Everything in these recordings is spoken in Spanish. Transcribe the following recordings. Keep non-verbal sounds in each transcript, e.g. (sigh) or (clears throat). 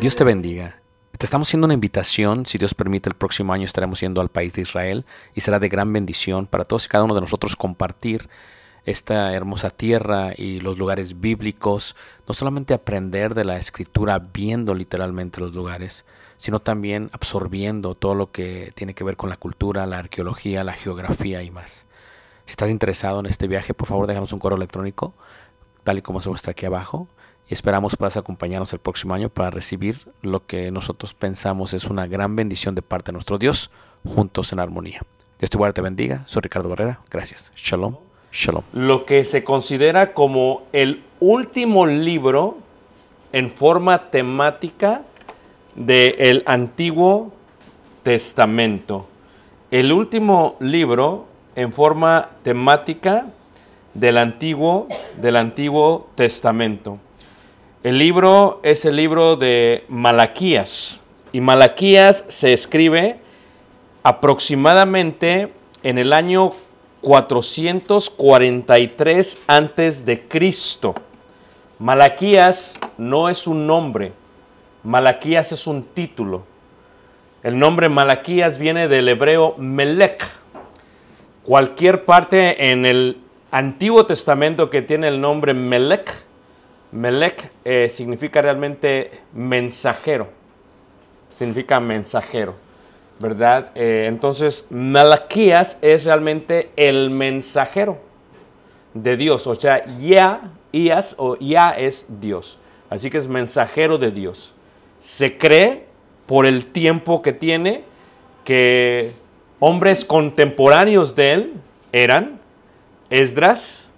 Dios te bendiga. Te estamos haciendo una invitación, si Dios permite, el próximo año estaremos yendo al país de Israel y será de gran bendición para todos y cada uno de nosotros compartir esta hermosa tierra y los lugares bíblicos, no solamente aprender de la escritura viendo literalmente los lugares, sino también absorbiendo todo lo que tiene que ver con la cultura, la arqueología, la geografía y más. Si estás interesado en este viaje, por favor déjanos un correo electrónico, tal y como se muestra aquí abajo, y esperamos puedas acompañarnos el próximo año para recibir lo que nosotros pensamos es una gran bendición de parte de nuestro Dios, juntos en armonía. Dios te guarde, te bendiga. Soy Ricardo Barrera. Gracias. Shalom. Shalom. Lo que se considera como el último libro en forma temática del el Antiguo Testamento. El último libro en forma temática del Antiguo, del Antiguo Testamento. El libro es el libro de Malaquías y Malaquías se escribe aproximadamente en el año 443 antes de Cristo. Malaquías no es un nombre, Malaquías es un título. El nombre Malaquías viene del hebreo Melech. Cualquier parte en el Antiguo Testamento que tiene el nombre Melech Melech eh, significa realmente mensajero. Significa mensajero, ¿verdad? Eh, entonces, Malaquías es realmente el mensajero de Dios. O sea, ya, Ias o ya es Dios. Así que es mensajero de Dios. Se cree por el tiempo que tiene que hombres contemporáneos de él eran Esdras,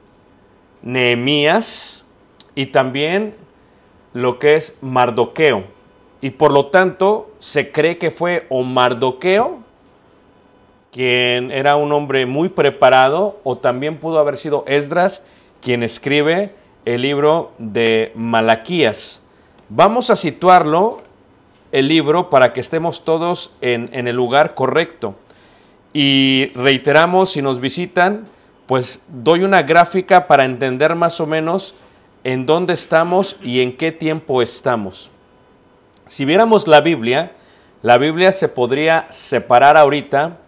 Nehemías, y también lo que es Mardoqueo. Y por lo tanto se cree que fue o Mardoqueo, quien era un hombre muy preparado, o también pudo haber sido Esdras, quien escribe el libro de Malaquías. Vamos a situarlo, el libro, para que estemos todos en, en el lugar correcto. Y reiteramos, si nos visitan, pues doy una gráfica para entender más o menos en dónde estamos y en qué tiempo estamos. Si viéramos la Biblia, la Biblia se podría separar ahorita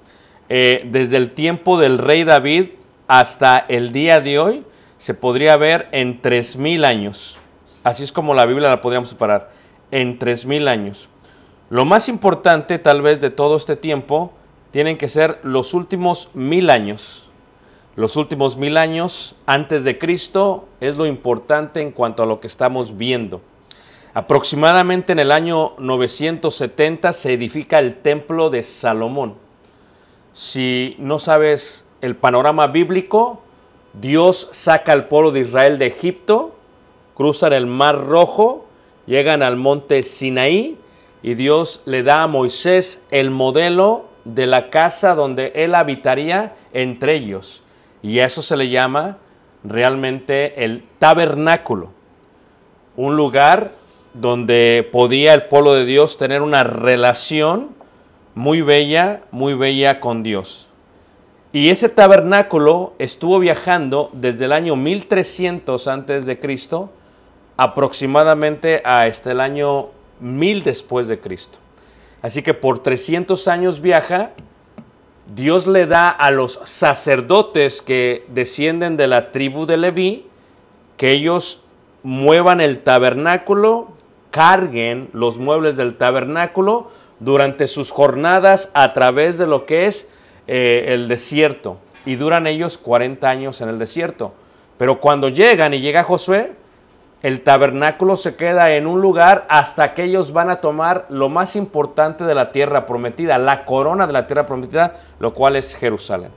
eh, desde el tiempo del rey David hasta el día de hoy, se podría ver en 3.000 años. Así es como la Biblia la podríamos separar, en 3.000 años. Lo más importante tal vez de todo este tiempo tienen que ser los últimos mil años los últimos mil años antes de Cristo es lo importante en cuanto a lo que estamos viendo. Aproximadamente en el año 970 se edifica el templo de Salomón. Si no sabes el panorama bíblico, Dios saca al pueblo de Israel de Egipto, cruzan el Mar Rojo, llegan al monte Sinaí y Dios le da a Moisés el modelo de la casa donde él habitaría entre ellos. Y eso se le llama realmente el tabernáculo, un lugar donde podía el pueblo de Dios tener una relación muy bella, muy bella con Dios. Y ese tabernáculo estuvo viajando desde el año 1300 antes de Cristo aproximadamente hasta el año 1000 después de Cristo. Así que por 300 años viaja Dios le da a los sacerdotes que descienden de la tribu de Leví, que ellos muevan el tabernáculo, carguen los muebles del tabernáculo durante sus jornadas a través de lo que es eh, el desierto. Y duran ellos 40 años en el desierto. Pero cuando llegan y llega Josué, el tabernáculo se queda en un lugar hasta que ellos van a tomar lo más importante de la tierra prometida, la corona de la tierra prometida, lo cual es Jerusalén.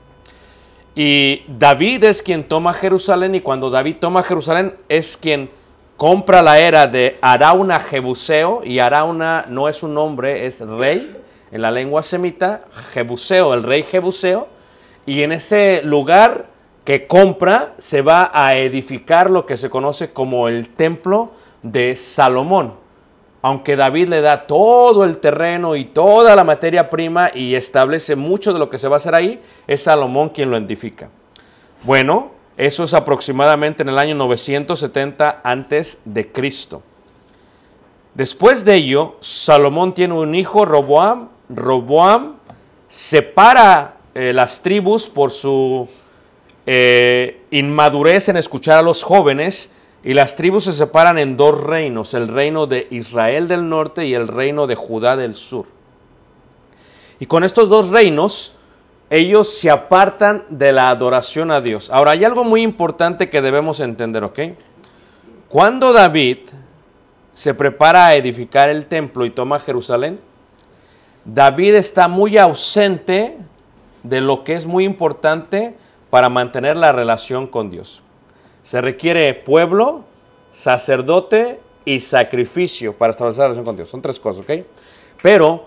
Y David es quien toma Jerusalén y cuando David toma Jerusalén es quien compra la era de Arauna Jebuseo y Arauna no es un nombre, es rey en la lengua semita, Jebuseo, el rey Jebuseo. Y en ese lugar que compra, se va a edificar lo que se conoce como el templo de Salomón. Aunque David le da todo el terreno y toda la materia prima y establece mucho de lo que se va a hacer ahí, es Salomón quien lo edifica. Bueno, eso es aproximadamente en el año 970 antes de Cristo. Después de ello, Salomón tiene un hijo, Roboam. Roboam separa eh, las tribus por su eh, inmadurecen inmadurez en escuchar a los jóvenes y las tribus se separan en dos reinos, el reino de Israel del norte y el reino de Judá del sur. Y con estos dos reinos, ellos se apartan de la adoración a Dios. Ahora, hay algo muy importante que debemos entender, ¿ok? Cuando David se prepara a edificar el templo y toma Jerusalén, David está muy ausente de lo que es muy importante para mantener la relación con Dios. Se requiere pueblo, sacerdote y sacrificio para establecer la relación con Dios. Son tres cosas, ¿ok? Pero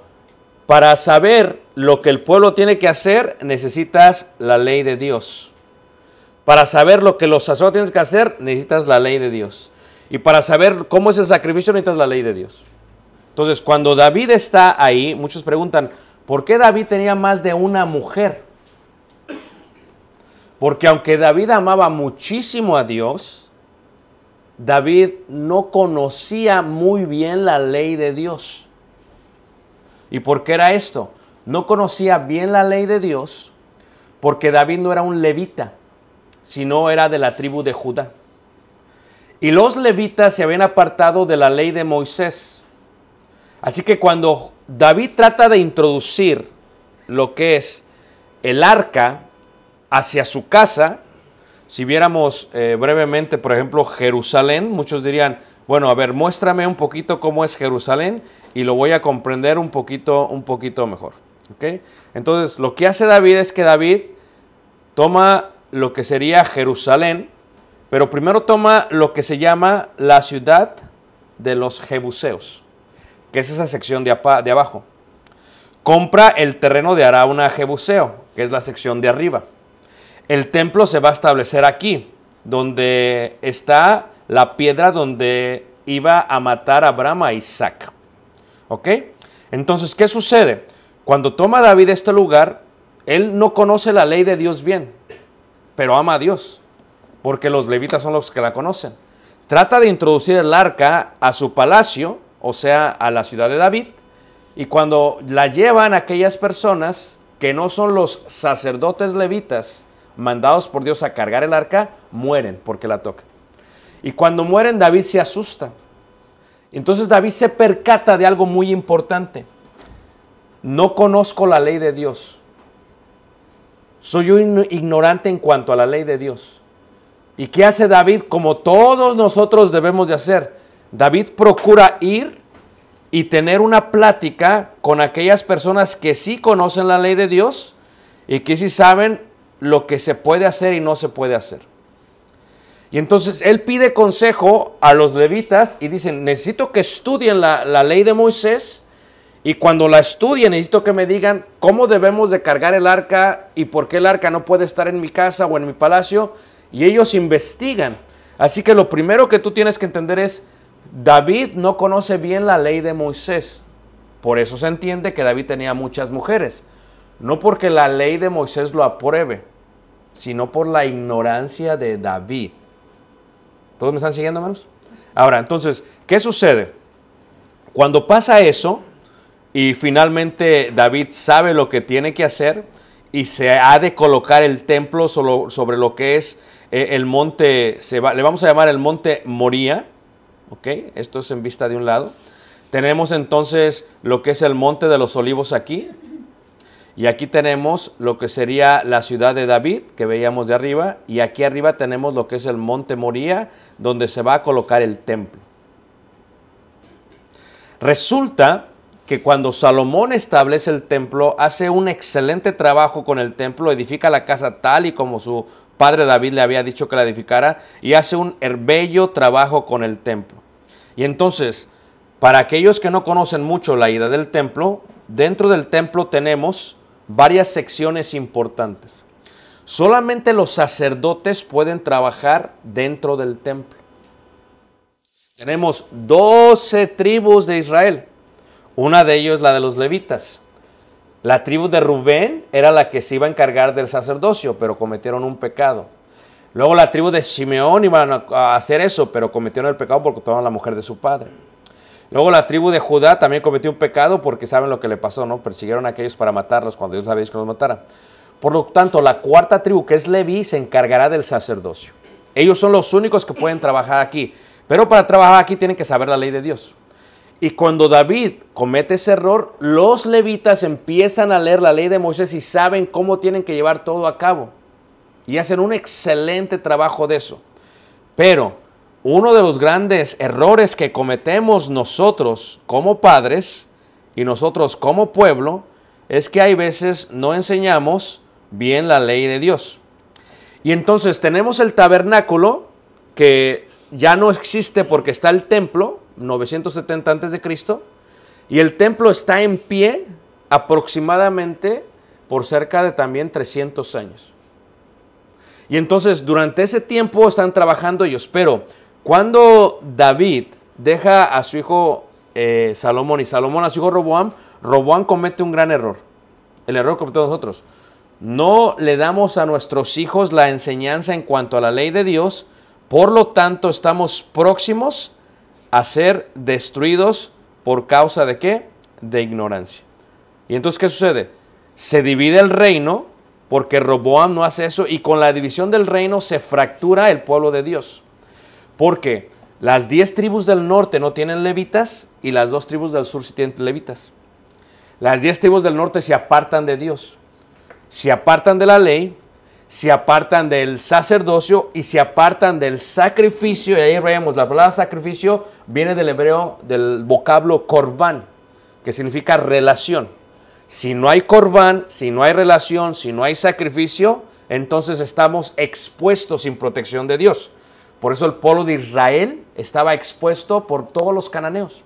para saber lo que el pueblo tiene que hacer, necesitas la ley de Dios. Para saber lo que los sacerdotes tienen que hacer, necesitas la ley de Dios. Y para saber cómo es el sacrificio, necesitas la ley de Dios. Entonces, cuando David está ahí, muchos preguntan, ¿por qué David tenía más de una mujer? Porque aunque David amaba muchísimo a Dios, David no conocía muy bien la ley de Dios. ¿Y por qué era esto? No conocía bien la ley de Dios porque David no era un levita, sino era de la tribu de Judá. Y los levitas se habían apartado de la ley de Moisés. Así que cuando David trata de introducir lo que es el arca hacia su casa, si viéramos eh, brevemente, por ejemplo, Jerusalén, muchos dirían, bueno, a ver, muéstrame un poquito cómo es Jerusalén y lo voy a comprender un poquito, un poquito mejor. Entonces, lo que hace David es que David toma lo que sería Jerusalén, pero primero toma lo que se llama la ciudad de los Jebuseos, que es esa sección de, abajo. Compra el terreno de Arauna a Jebuseo, que es la sección de arriba. El templo se va a establecer aquí, donde está la piedra donde iba a matar a Abraham a Isaac. ¿Ok? Entonces, ¿qué sucede? Cuando toma David este lugar, él no conoce la ley de Dios bien, pero ama a Dios, porque los levitas son los que la conocen. Trata de introducir el arca a su palacio, o sea, a la ciudad de David, y cuando la llevan aquellas personas que no son los sacerdotes levitas, mandados por Dios a cargar el arca, mueren porque la tocan. Y cuando mueren, David se asusta. Entonces David se percata de algo muy importante. No conozco la ley de Dios. Soy un ignorante en cuanto a la ley de Dios. ¿Y qué hace David? Como todos nosotros debemos de hacer. David procura ir y tener una plática con aquellas personas que sí conocen la ley de Dios y que sí saben lo que se puede hacer y no se puede hacer. Y entonces él pide consejo a los levitas y dicen, necesito que estudien la, ley de Moisés y cuando la estudien necesito que me digan cómo debemos de cargar el arca y por qué el arca no puede estar en mi casa o en mi palacio. Y ellos investigan. Así que lo primero que tú tienes que entender es, David no conoce bien la ley de Moisés. Por eso se entiende que David tenía muchas mujeres no porque la ley de Moisés lo apruebe, sino por la ignorancia de David. ¿Todos me están siguiendo, hermanos? Ahora, entonces, ¿qué sucede? Cuando pasa eso y finalmente David sabe lo que tiene que hacer y se ha de colocar el templo sobre lo que es eh, el monte, se va, le vamos a llamar el monte Moría, ¿ok? Esto es en vista de un lado. Tenemos entonces lo que es el monte de los olivos aquí, y aquí tenemos lo que sería la ciudad de David, que veíamos de arriba, y aquí arriba tenemos lo que es el monte Moría, donde se va a colocar el templo. Resulta que cuando Salomón establece el templo, hace un excelente trabajo con el templo, edifica la casa tal y como su padre David le había dicho que la edificara, y hace un herbello trabajo con el templo. Y entonces, para aquellos que no conocen mucho la ida del templo, dentro del templo tenemos varias secciones importantes. Solamente los sacerdotes pueden trabajar dentro del templo. Tenemos 12 tribus de Israel. Una de ellos la de los levitas. La tribu de Rubén era la que se iba a encargar del sacerdocio, pero cometieron un pecado. Luego la tribu de Simeón iban a hacer eso, pero cometieron el pecado porque tomaron la mujer de su padre. Luego la tribu de Judá también cometió un pecado porque saben lo que le pasó, ¿no? Persiguieron a aquellos para matarlos cuando Dios sabía que los matara. Por lo tanto, la cuarta tribu, que es Leví, se encargará del sacerdocio. Ellos son los únicos que pueden trabajar aquí. Pero para trabajar aquí tienen que saber la ley de Dios. Y cuando David comete ese error, los levitas empiezan a leer la ley de Moisés y saben cómo tienen que llevar todo a cabo. Y hacen un excelente trabajo de eso. Pero uno de los grandes errores que cometemos nosotros como padres y nosotros como pueblo es que hay veces no enseñamos bien la ley de Dios. Y entonces tenemos el tabernáculo que ya no existe porque está el templo, 970 antes de Cristo, y el templo está en pie aproximadamente por cerca de también 300 años. Y entonces durante ese tiempo están trabajando ellos, pero cuando David deja a su hijo eh, Salomón y Salomón a su hijo Roboam, Roboam comete un gran error. El error que cometemos nosotros. No le damos a nuestros hijos la enseñanza en cuanto a la ley de Dios, por lo tanto estamos próximos a ser destruidos por causa de qué? De ignorancia. ¿Y entonces qué sucede? Se divide el reino porque Roboam no hace eso y con la división del reino se fractura el pueblo de Dios. Porque las diez tribus del norte no tienen levitas y las dos tribus del sur sí tienen levitas. Las diez tribus del norte se apartan de Dios, se apartan de la ley, se apartan del sacerdocio y se apartan del sacrificio. Y ahí veamos, la palabra sacrificio viene del hebreo, del vocablo korban, que significa relación. Si no hay korban, si no hay relación, si no hay sacrificio, entonces estamos expuestos sin protección de Dios. Por eso el pueblo de Israel estaba expuesto por todos los cananeos.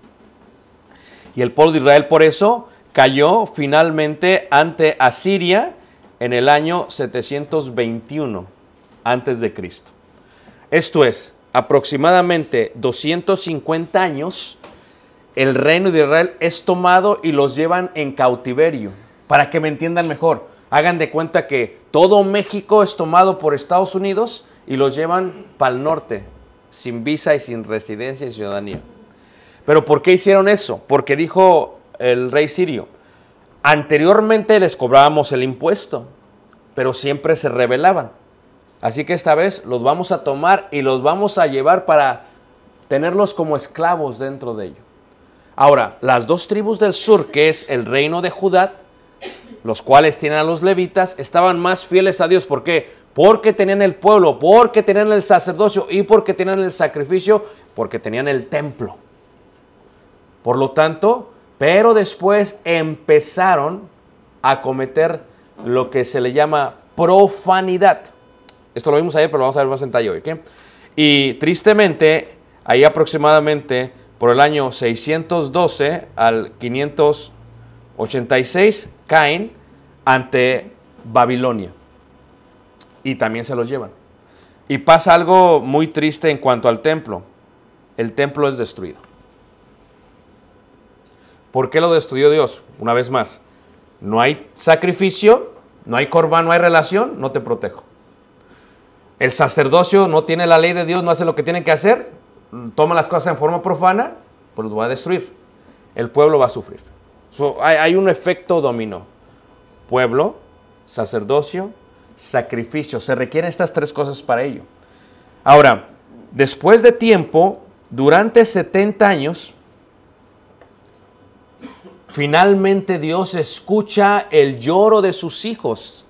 Y el pueblo de Israel por eso cayó finalmente ante Asiria en el año 721 antes de Cristo. Esto es aproximadamente 250 años el reino de Israel es tomado y los llevan en cautiverio. Para que me entiendan mejor, hagan de cuenta que todo México es tomado por Estados Unidos y los llevan para el norte, sin visa y sin residencia y ciudadanía. Pero ¿por qué hicieron eso? Porque dijo el rey sirio, anteriormente les cobrábamos el impuesto, pero siempre se rebelaban. Así que esta vez los vamos a tomar y los vamos a llevar para tenerlos como esclavos dentro de ello. Ahora, las dos tribus del sur, que es el reino de Judá, los cuales tienen a los levitas, estaban más fieles a Dios. ¿Por qué? porque tenían el pueblo, porque tenían el sacerdocio y porque tenían el sacrificio, porque tenían el templo. Por lo tanto, pero después empezaron a cometer lo que se le llama profanidad. Esto lo vimos ayer, pero lo vamos a ver más en detalle hoy. Y tristemente, ahí aproximadamente por el año 612 al 586, caen ante Babilonia y también se los llevan. Y pasa algo muy triste en cuanto al templo. El templo es destruido. ¿Por qué lo destruyó Dios? Una vez más, no hay sacrificio, no hay corba, no hay relación, no te protejo. El sacerdocio no tiene la ley de Dios, no hace lo que tiene que hacer, toma las cosas en forma profana, pues los va a destruir. El pueblo va a sufrir. hay un efecto dominó. Pueblo, sacerdocio, sacrificio. Se requieren estas tres cosas para ello. Ahora, después de tiempo, durante 70 años, finalmente Dios escucha el lloro de sus hijos.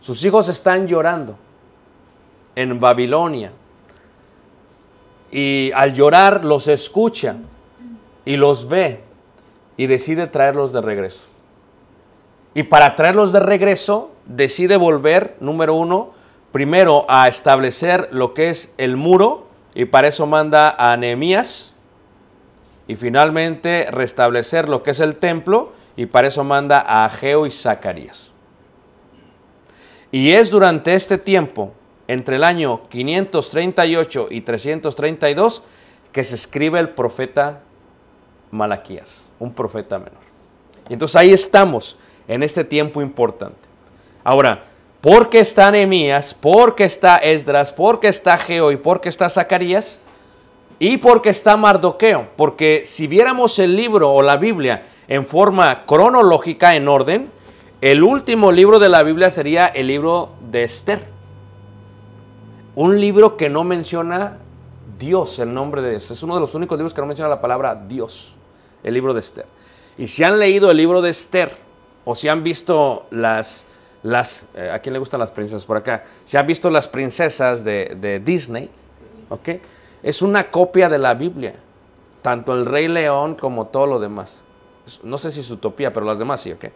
Sus hijos están llorando en Babilonia. Y al llorar los escucha y los ve y decide traerlos de regreso. Y para traerlos de regreso, decide volver, número uno, primero a establecer lo que es el muro, y para eso manda a Nehemías, y finalmente restablecer lo que es el templo, y para eso manda a Ageo y Zacarías. Y es durante este tiempo, entre el año 538 y 332, que se escribe el profeta Malaquías, un profeta menor. Y entonces ahí estamos, en este tiempo importante. Ahora, ¿por qué está Nehemías? ¿Por qué está Esdras? ¿Por qué está Geo? ¿Y por qué está Zacarías? Y por qué está Mardoqueo. Porque si viéramos el libro o la Biblia en forma cronológica, en orden, el último libro de la Biblia sería el libro de Esther. Un libro que no menciona Dios, el nombre de Dios. Es uno de los únicos libros que no menciona la palabra Dios, el libro de Esther. Y si han leído el libro de Esther o si han visto las las, eh, ¿a quién le gustan las princesas por acá? ¿Se han visto las princesas de, Disney, ¿ok? Es una copia de la Biblia, tanto el Rey León como todo lo demás. No sé si es utopía, pero las demás sí, ¿ok?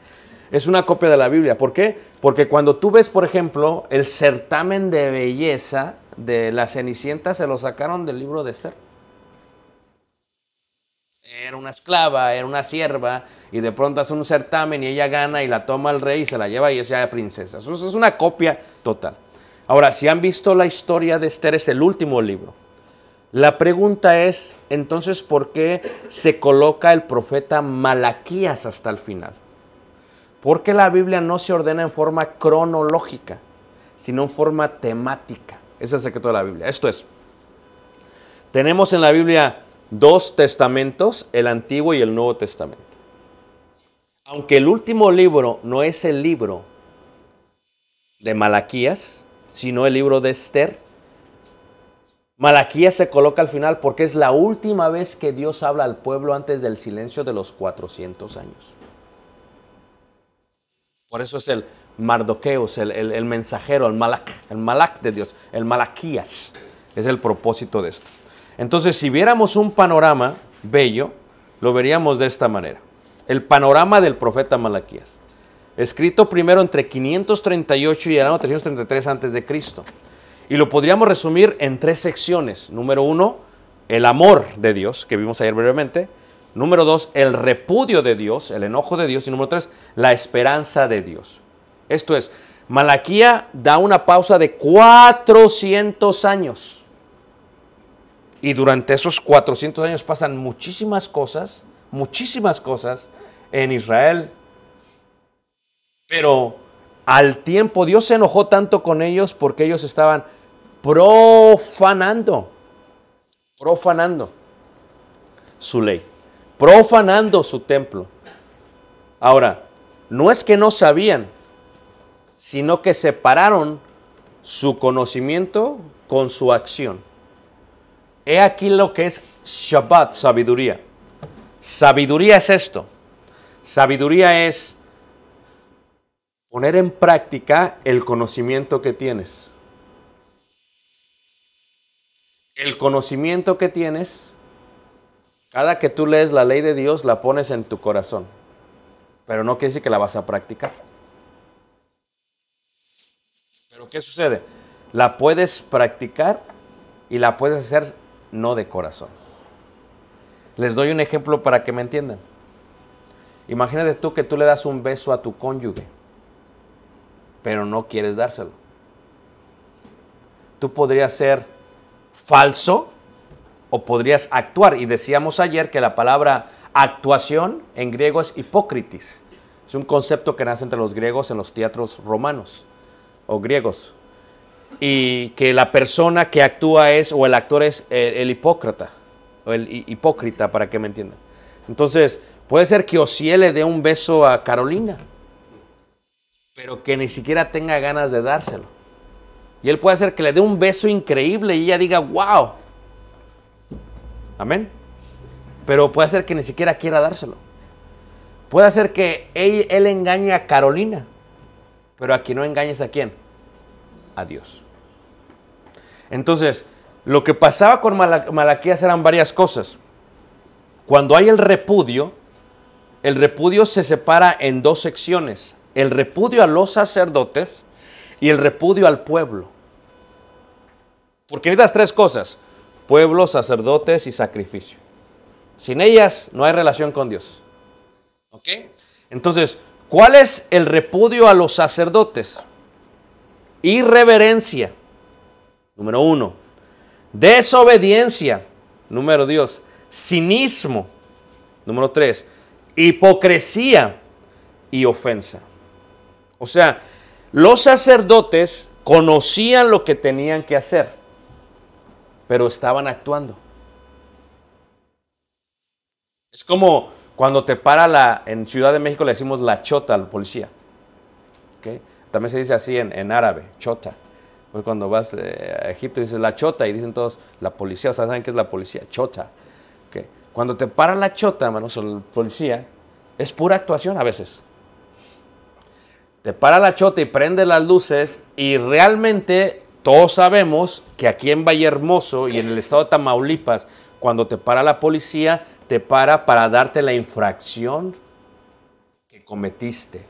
Es una copia de la Biblia. ¿Por qué? Porque cuando tú ves, por ejemplo, el certamen de belleza de las Cenicienta, se lo sacaron del libro de Esther era una esclava, era una sierva, y de pronto hace un certamen y ella gana y la toma el rey y se la lleva y es ya princesa. Eso es una copia total. Ahora, si han visto la historia de Esther, es el último libro. La pregunta es, entonces, ¿por qué se coloca el profeta Malaquías hasta el final? ¿Por qué la Biblia no se ordena en forma cronológica, sino en forma temática? Ese es el secreto de la Biblia. Esto es, tenemos en la Biblia dos testamentos, el Antiguo y el Nuevo Testamento. Aunque el último libro no es el libro de Malaquías, sino el libro de Esther, Malaquías se coloca al final porque es la última vez que Dios habla al pueblo antes del silencio de los 400 años. Por eso es el Mardoqueos, el, el mensajero, el Malak, el Malak de Dios, el Malaquías. Es el propósito de esto. Entonces, si viéramos un panorama bello, lo veríamos de esta manera. El panorama del profeta Malaquías, escrito primero entre 538 y el año 333 antes de Cristo. Y lo podríamos resumir en tres secciones. Número uno, el amor de Dios, que vimos ayer brevemente. Número dos, el repudio de Dios, el enojo de Dios. Y número tres, la esperanza de Dios. Esto es, Malaquía da una pausa de 400 años y durante esos 400 años pasan muchísimas cosas, muchísimas cosas en Israel. Pero al tiempo Dios se enojó tanto con ellos porque ellos estaban profanando, profanando su ley, profanando su templo. Ahora, no es que no sabían, sino que separaron su conocimiento con su acción. He aquí lo que es Shabbat, sabiduría. Sabiduría es esto. Sabiduría es poner en práctica el conocimiento que tienes. El conocimiento que tienes, cada que tú lees la ley de Dios, la pones en tu corazón. Pero no quiere decir que la vas a practicar. Pero ¿qué sucede? La puedes practicar y la puedes hacer no de corazón. Les doy un ejemplo para que me entiendan. Imagínate tú que tú le das un beso a tu cónyuge, pero no quieres dárselo. Tú podrías ser falso o podrías actuar. Y decíamos ayer que la palabra actuación en griego es hipócritis. Es un concepto que nace entre los griegos en los teatros romanos o griegos y que la persona que actúa es, o el actor es eh, el, hipócrata, o el hipócrita, para que me entiendan. Entonces, puede ser que Osiel le dé un beso a Carolina, pero que ni siquiera tenga ganas de dárselo. Y él puede hacer que le dé un beso increíble y ella diga, wow. Amén. Pero puede ser que ni siquiera quiera dárselo. Puede ser que él, él engañe a Carolina, pero a quien no engañes a quién Dios. Entonces, lo que pasaba con Malaquías eran varias cosas. Cuando hay el repudio, el repudio se separa en dos secciones. El repudio a los sacerdotes y el repudio al pueblo. Porque necesitas tres cosas. Pueblo, sacerdotes y sacrificio. Sin ellas no hay relación con Dios. Entonces, ¿cuál es el repudio a los sacerdotes? Irreverencia. Número uno. Desobediencia. Número dos. Cinismo. Número tres. Hipocresía y ofensa. O sea, los sacerdotes conocían lo que tenían que hacer, pero estaban actuando. Es como cuando te para la, en Ciudad de México le decimos la chota al policía. ¿okay? También se dice así en, árabe, chota. Pues cuando vas eh, a Egipto dices la chota y dicen todos la policía, o sea, ¿saben qué es la policía? Chota. Cuando te para la chota, hermano, o el policía, es pura actuación a veces. Te para la chota y prende las luces y realmente todos sabemos que aquí en hermoso y en el estado de Tamaulipas, cuando te para la policía, te para para darte la infracción que cometiste.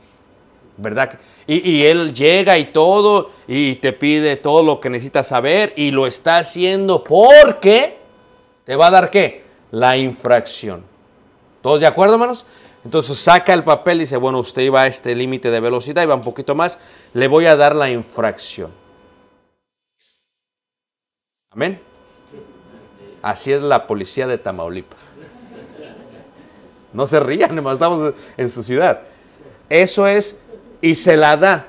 ¿verdad? Y, Él llega y todo y te pide todo lo que necesitas saber y lo está haciendo porque te va a dar qué? La infracción. ¿Todos de acuerdo, hermanos? Entonces saca el papel y dice, bueno, usted iba a este límite de velocidad, iba un poquito más, le voy a dar la infracción. Amén. Así es la policía de Tamaulipas. No se rían, estamos en su ciudad. Eso es y se la da.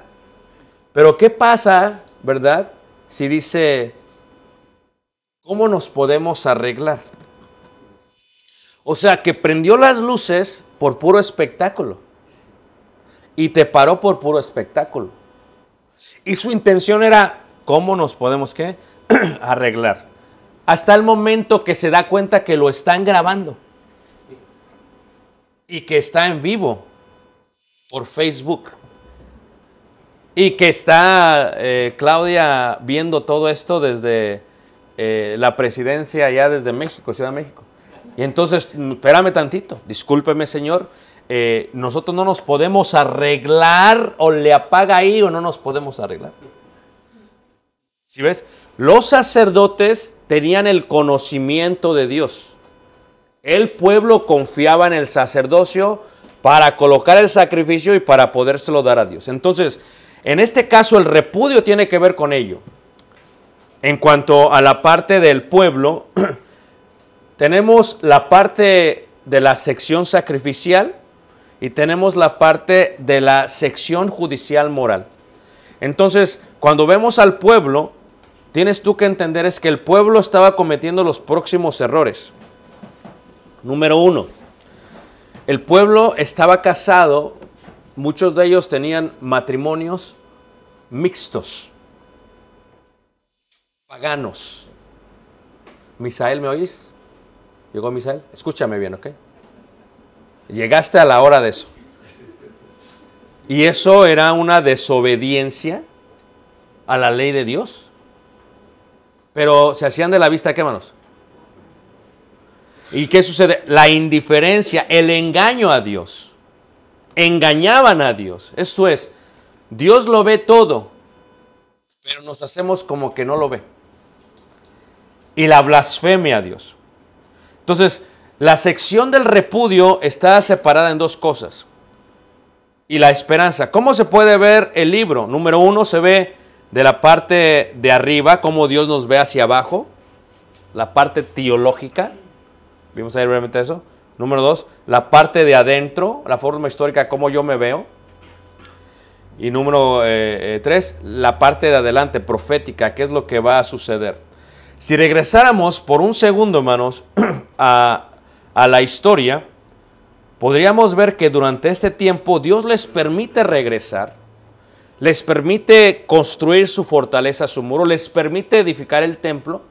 Pero ¿qué pasa, verdad? Si dice, ¿cómo nos podemos arreglar? O sea, que prendió las luces por puro espectáculo. Y te paró por puro espectáculo. Y su intención era, ¿cómo nos podemos (clears throat) arreglar. Hasta el momento que se da cuenta que lo están grabando. Y que está en vivo por Facebook. Y que está eh, Claudia viendo todo esto desde eh, la presidencia allá desde México, Ciudad de México. Y entonces, espérame tantito, discúlpeme señor, eh, nosotros no nos podemos arreglar o le apaga ahí o no nos podemos arreglar. Si ves, los sacerdotes tenían el conocimiento de Dios. El pueblo confiaba en el sacerdocio para colocar el sacrificio y para podérselo dar a Dios. Entonces, en este caso el repudio tiene que ver con ello. En cuanto a la parte del pueblo, (clears throat) tenemos la parte de la sección sacrificial y tenemos la parte de la sección judicial moral. Entonces, cuando vemos al pueblo, tienes tú que entender es que el pueblo estaba cometiendo los próximos errores. Número uno, el pueblo estaba casado Muchos de ellos tenían matrimonios mixtos, paganos. Misael, ¿me oís? ¿Llegó Misael? Escúchame bien, ¿ok? Llegaste a la hora de eso. Y eso era una desobediencia a la ley de Dios. Pero se hacían de la vista, ¿qué manos? ¿Y qué sucede? La indiferencia, el engaño a Dios engañaban a Dios. Esto es, Dios lo ve todo, pero nos hacemos como que no lo ve. Y la blasfemia a Dios. Entonces, la sección del repudio está separada en dos cosas. Y la esperanza. ¿Cómo se puede ver el libro? Número uno, se ve de la parte de arriba, cómo Dios nos ve hacia abajo, la parte teológica. Vimos ahí brevemente eso. Número dos, la parte de adentro, la forma histórica, cómo yo me veo. Y número eh, eh, tres, la parte de adelante, profética, qué es lo que va a suceder. Si regresáramos por un segundo, hermanos, (clears throat) a, a la historia, podríamos ver que durante este tiempo Dios les permite regresar, les permite construir su fortaleza, su muro, les permite edificar el templo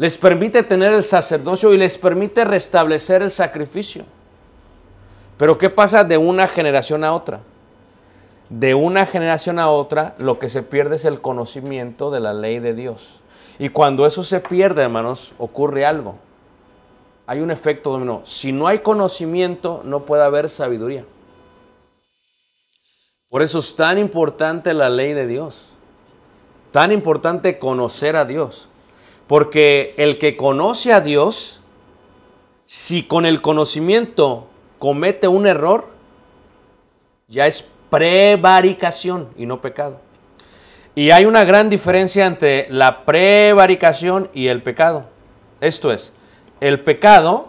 les permite tener el sacerdocio y les permite restablecer el sacrificio. Pero ¿qué pasa de una generación a otra? De una generación a otra lo que se pierde es el conocimiento de la ley de Dios. Y cuando eso se pierde, hermanos, ocurre algo. Hay un efecto dominó. Si no hay conocimiento, no puede haber sabiduría. Por eso es tan importante la ley de Dios. Tan importante conocer a Dios. Porque el que conoce a Dios, si con el conocimiento comete un error, ya es prevaricación y no pecado. Y hay una gran diferencia entre la prevaricación y el pecado. Esto es, el pecado,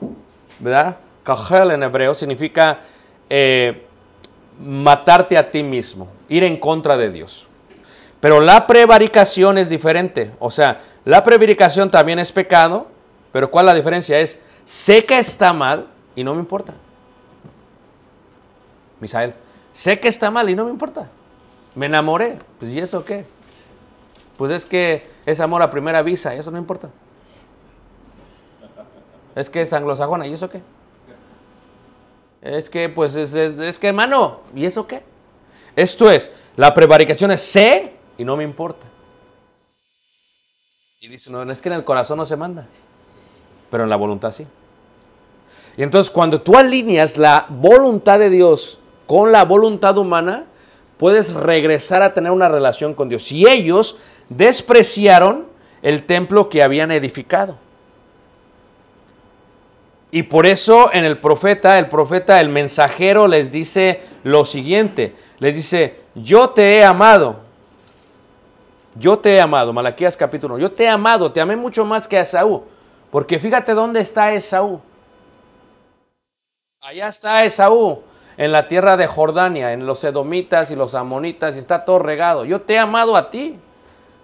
¿verdad? Kajel en hebreo significa eh, matarte a ti mismo, ir en contra de Dios. Pero la prevaricación es diferente. O sea, la prevaricación también es pecado, pero ¿cuál la diferencia? Es, sé que está mal y no me importa. Misael, sé que está mal y no me importa. Me enamoré, pues ¿y eso qué? Pues es que es amor a primera visa, y eso no importa. Es que es anglosajona, ¿y eso qué? Es que, pues, es, es que, hermano, ¿y eso qué? Esto es, la prevaricación es sé y no me importa. Y dice, no, es que en el corazón no se manda, pero en la voluntad sí. Y entonces cuando tú alineas la voluntad de Dios con la voluntad humana, puedes regresar a tener una relación con Dios. Y ellos despreciaron el templo que habían edificado. Y por eso en el profeta, el profeta, el mensajero les dice lo siguiente, les dice, yo te he amado, yo te he amado, Malaquías capítulo 1. Yo te he amado, te amé mucho más que a Esaú. Porque fíjate dónde está Esaú. Allá está Esaú, en la tierra de Jordania, en los edomitas y los amonitas, y está todo regado. Yo te he amado a ti,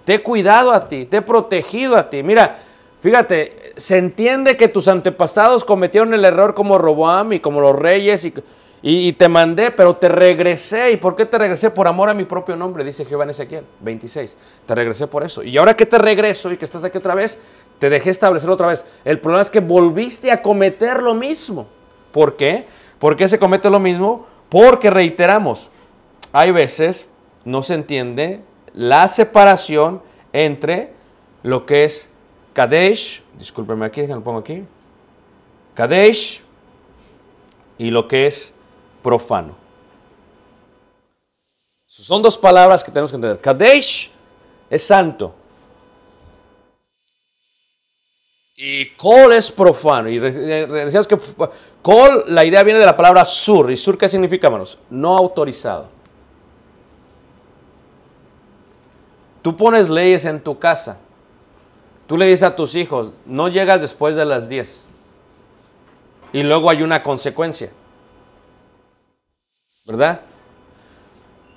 te he cuidado a ti, te he protegido a ti. Mira, fíjate, se entiende que tus antepasados cometieron el error como Roboam y como los reyes, y, y, te mandé, pero te regresé. ¿Y por qué te regresé? Por amor a mi propio nombre, dice Jehová en Ezequiel 26. Te regresé por eso. Y ahora que te regreso y que estás aquí otra vez, te dejé establecer otra vez. El problema es que volviste a cometer lo mismo. ¿Por qué? ¿Por qué se comete lo mismo? Porque reiteramos, hay veces no se entiende la separación entre lo que es Kadesh, discúlpeme aquí, lo pongo aquí, Kadesh y lo que es profano. Son dos palabras que tenemos que entender. Kadesh es santo. Y Kol es profano. Y eh, decíamos que Kol, la idea viene de la palabra sur. ¿Y sur qué significa, manos? No autorizado. Tú pones leyes en tu casa. Tú le dices a tus hijos, no llegas después de las 10. Y luego hay una consecuencia. ¿verdad?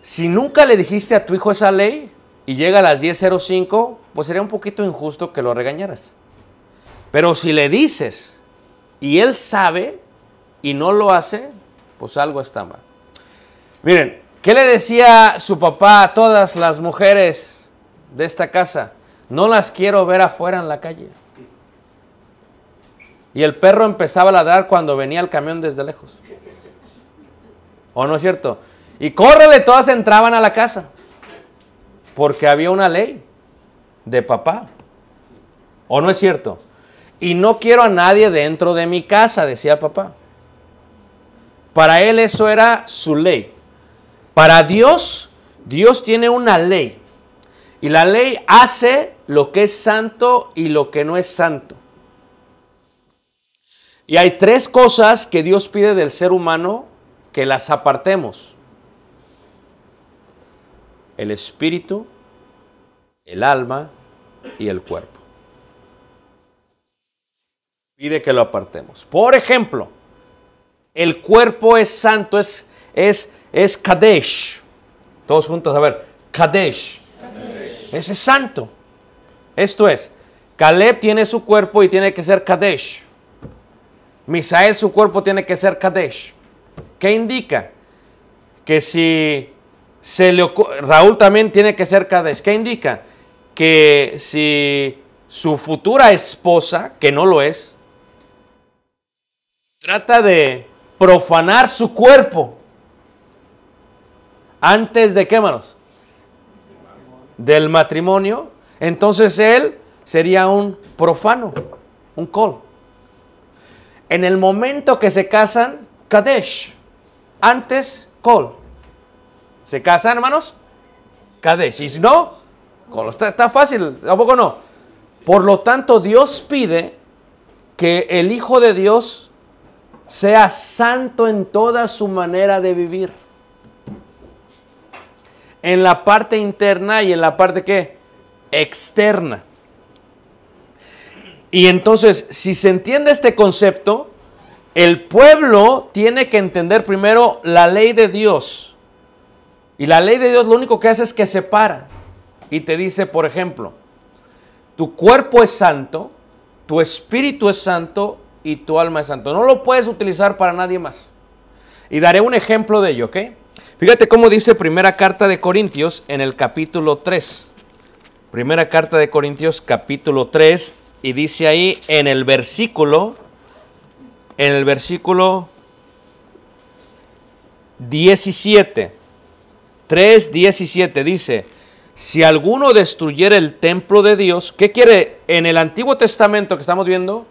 Si nunca le dijiste a tu hijo esa ley y llega a las 10.05, pues sería un poquito injusto que lo regañaras. Pero si le dices y él sabe y no lo hace, pues algo está mal. Miren, ¿qué le decía su papá a todas las mujeres de esta casa? No las quiero ver afuera en la calle. Y el perro empezaba a ladrar cuando venía el camión desde lejos. ¿O no es cierto? Y córrele, todas entraban a la casa. Porque había una ley de papá. ¿O no es cierto? Y no quiero a nadie dentro de mi casa, decía papá. Para él eso era su ley. Para Dios, Dios tiene una ley. Y la ley hace lo que es santo y lo que no es santo. Y hay tres cosas que Dios pide del ser humano que las apartemos. El espíritu, el alma y el cuerpo. Pide que lo apartemos. Por ejemplo, el cuerpo es santo, es, es, es Kadesh. Todos juntos, a ver, Kadesh. Ese es santo. Esto es, Caleb tiene su cuerpo y tiene que ser Kadesh. Misael, su cuerpo tiene que ser Kadesh. ¿Qué indica? Que si se le Raúl también tiene que ser Kadesh. ¿Qué indica? Que si su futura esposa, que no lo es, trata de profanar su cuerpo antes de qué Del matrimonio, entonces él sería un profano, un col. En el momento que se casan, Kadesh, antes Col. ¿Se casan, hermanos? ¿Cadés? Y si no, Col. Está, fácil, ¿a poco no. Por lo tanto, Dios pide que el Hijo de Dios sea santo en toda su manera de vivir. En la parte interna y en la parte ¿qué? externa. Y entonces, si se entiende este concepto, el pueblo tiene que entender primero la ley de Dios. Y la ley de Dios lo único que hace es que separa. Y te dice, por ejemplo, tu cuerpo es santo, tu espíritu es santo y tu alma es santo. No lo puedes utilizar para nadie más. Y daré un ejemplo de ello, ¿ok? Fíjate cómo dice primera carta de Corintios en el capítulo 3. Primera carta de Corintios capítulo 3 y dice ahí en el versículo en el versículo 17. 17, dice, si alguno destruyera el templo de Dios, ¿qué quiere? En el Antiguo Testamento que estamos viendo,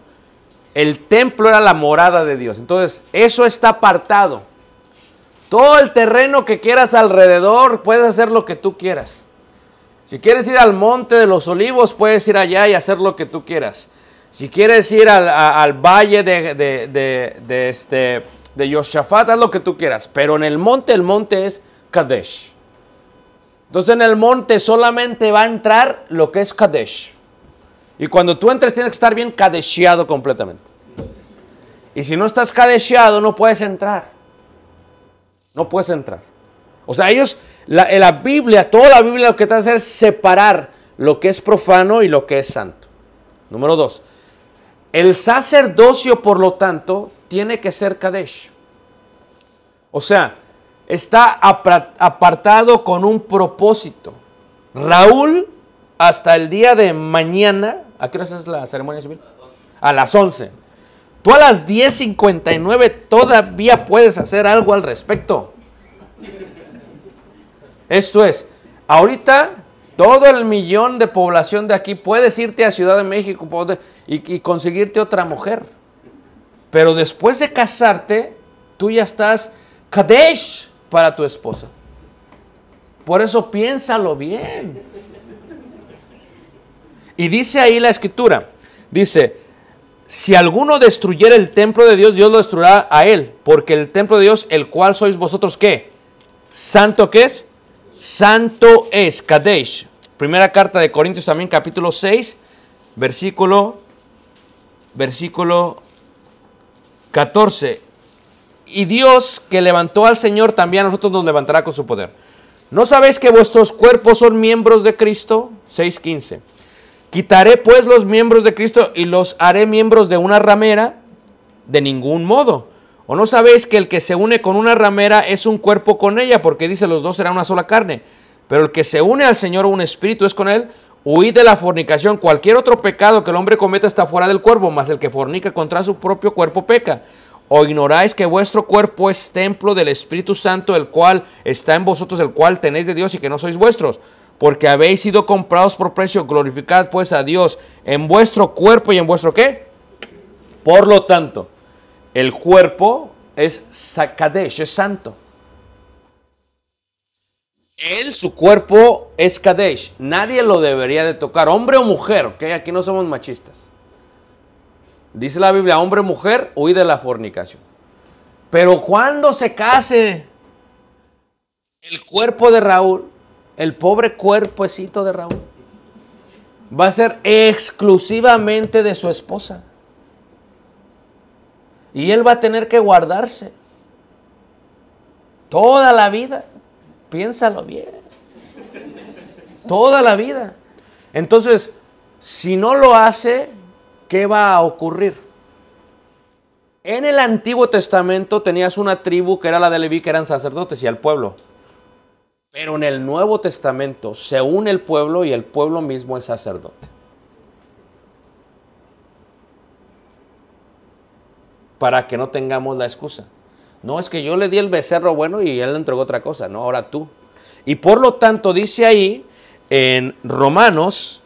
el templo era la morada de Dios. Entonces, eso está apartado. Todo el terreno que quieras alrededor, puedes hacer lo que tú quieras. Si quieres ir al monte de los olivos, puedes ir allá y hacer lo que tú quieras. Si quieres ir al, valle de, de, este, de Yoshafat, haz lo que tú quieras. Pero en el monte, el monte es Kadesh. Entonces en el monte solamente va a entrar lo que es Kadesh. Y cuando tú entres tienes que estar bien kadeshiado completamente. Y si no estás kadeshiado no puedes entrar. No puedes entrar. O sea, ellos, la, la Biblia, toda la Biblia lo que te hace es separar lo que es profano y lo que es santo. Número dos, el sacerdocio, por lo tanto, tiene que ser Kadesh. O sea, está apartado con un propósito. Raúl, hasta el día de mañana, ¿a qué hora es la ceremonia civil? A las 11. Tú a las 10.59 todavía puedes hacer algo al respecto. Esto es, ahorita todo el millón de población de aquí puedes irte a Ciudad de México y, y conseguirte otra mujer. Pero después de casarte, tú ya estás Kadesh para tu esposa. Por eso piénsalo bien. Y dice ahí la escritura, dice, si alguno destruyera el templo de Dios, Dios lo destruirá a él, porque el templo de Dios, el cual sois vosotros, ¿qué? ¿Santo qué es? Santo es, Kadesh. Primera carta de Corintios también, capítulo 6, versículo, versículo 14. Y Dios que levantó al Señor también a nosotros nos levantará con su poder. ¿No sabéis que vuestros cuerpos son miembros de Cristo? 6.15. Quitaré pues los miembros de Cristo y los haré miembros de una ramera. De ningún modo. ¿O no sabéis que el que se une con una ramera es un cuerpo con ella? Porque dice los dos será una sola carne. Pero el que se une al Señor, un espíritu es con él. Huid de la fornicación. Cualquier otro pecado que el hombre cometa está fuera del cuerpo, mas el que fornica contra su propio cuerpo peca. ¿O ignoráis que vuestro cuerpo es templo del Espíritu Santo, el cual está en vosotros, el cual tenéis de Dios y que no sois vuestros? Porque habéis sido comprados por precio. Glorificad pues a Dios en vuestro cuerpo y en vuestro qué. Por lo tanto, el cuerpo es sacadesh, es santo él, su cuerpo es Kadesh. Nadie lo debería de tocar, hombre o mujer, ¿ok? Aquí no somos machistas. Dice la Biblia, hombre o mujer, huye de la fornicación. Pero cuando se case el cuerpo de Raúl, el pobre cuerpecito de Raúl, va a ser exclusivamente de su esposa. Y él va a tener que guardarse toda la vida. Piénsalo bien. Toda la vida. Entonces, si no lo hace, ¿qué va a ocurrir? En el Antiguo Testamento tenías una tribu que era la de Leví, que eran sacerdotes y el pueblo. Pero en el Nuevo Testamento se une el pueblo y el pueblo mismo es sacerdote. Para que no tengamos la excusa. No, es que yo le di el becerro bueno y él le entregó otra cosa, no, ahora tú. Y por lo tanto dice ahí en Romanos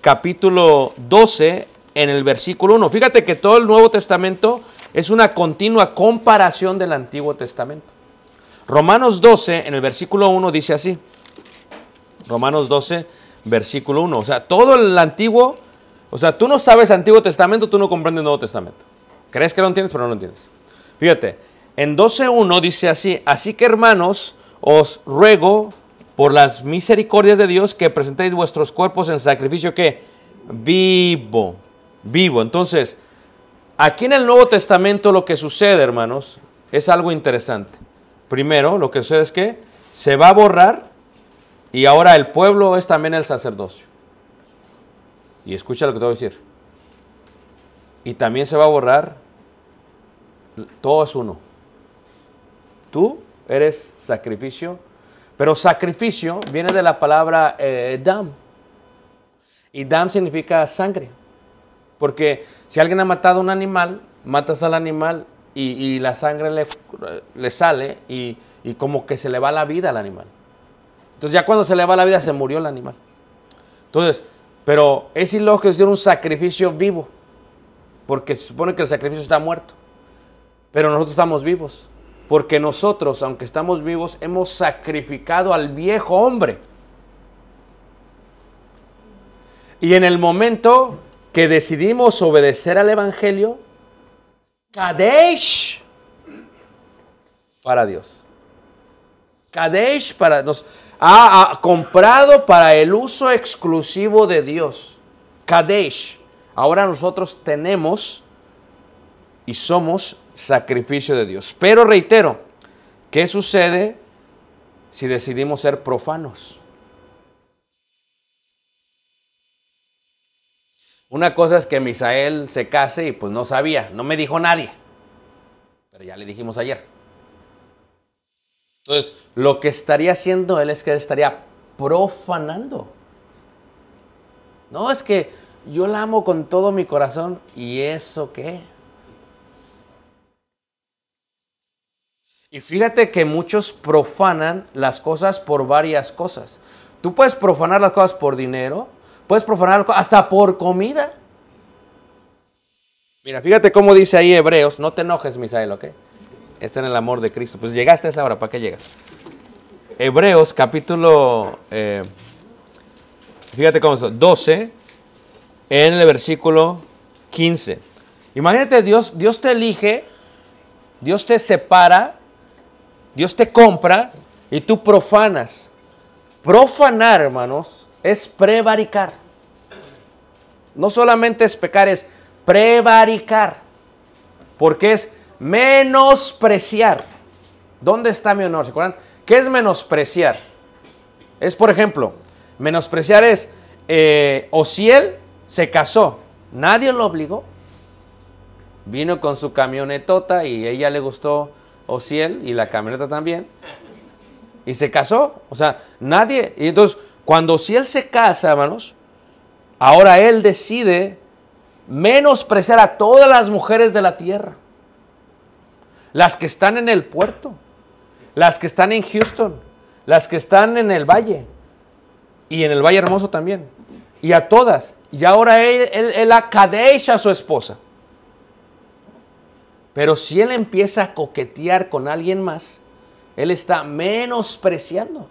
capítulo 12, en el versículo 1, fíjate que todo el Nuevo Testamento es una continua comparación del Antiguo Testamento. Romanos 12, en el versículo 1, dice así. Romanos 12, versículo 1. O sea, todo el antiguo, o sea, tú no sabes Antiguo Testamento, tú no comprendes el Nuevo Testamento. Crees que lo entiendes, pero no lo entiendes. Fíjate, en 12.1 dice así, así que hermanos, os ruego por las misericordias de Dios que presentéis vuestros cuerpos en sacrificio que vivo, vivo. Entonces, aquí en el Nuevo Testamento lo que sucede, hermanos, es algo interesante. Primero, lo que sucede es que se va a borrar y ahora el pueblo es también el sacerdocio. Y escucha lo que te voy a decir. Y también se va a borrar, todo es uno. Tú eres sacrificio. Pero sacrificio viene de la palabra eh, dam. Y dam significa sangre. Porque si alguien ha matado a un animal, matas al animal y, la sangre le, sale y, y, como que se le va la vida al animal. Entonces ya cuando se le va la vida se murió el animal. Entonces, pero es ilógico decir un sacrificio vivo. Porque se supone que el sacrificio está muerto. Pero nosotros estamos vivos porque nosotros, aunque estamos vivos, hemos sacrificado al viejo hombre. Y en el momento que decidimos obedecer al Evangelio, Kadesh para Dios. Kadesh para nos ha, ha comprado para el uso exclusivo de Dios. Kadesh. Ahora nosotros tenemos y somos sacrificio de Dios. Pero reitero, ¿qué sucede si decidimos ser profanos? Una cosa es que Misael se case y pues no sabía, no me dijo nadie. Pero ya le dijimos ayer. Entonces, lo que estaría haciendo él es que estaría profanando. No, es que yo la amo con todo mi corazón. ¿Y eso qué? Y fíjate que muchos profanan las cosas por varias cosas. Tú puedes profanar las cosas por dinero, puedes profanar hasta por comida. Mira, fíjate cómo dice ahí Hebreos, no te enojes, Misael, ¿ok? Está en el amor de Cristo. Pues llegaste a esa hora, ¿para qué llegas? Hebreos capítulo, eh, fíjate cómo es, 12, en el versículo 15. Imagínate, Dios, Dios te elige, Dios te separa Dios te compra y tú profanas. Profanar, hermanos, es prevaricar. No solamente es pecar, es prevaricar. Porque es menospreciar. ¿Dónde está mi honor? ¿Se acuerdan? ¿Qué es menospreciar? Es, por ejemplo, menospreciar es si eh, él se casó. Nadie lo obligó. Vino con su camionetota y ella le gustó Ociel y la camioneta también. Y se casó. O sea, nadie. Y entonces, cuando él se casa, hermanos, ahora él decide menospreciar a todas las mujeres de la tierra. Las que están en el puerto, las que están en Houston, las que están en el valle y en el valle hermoso también. Y a todas. Y ahora él, él, a su esposa. Pero si él empieza a coquetear con alguien más, él está menospreciando.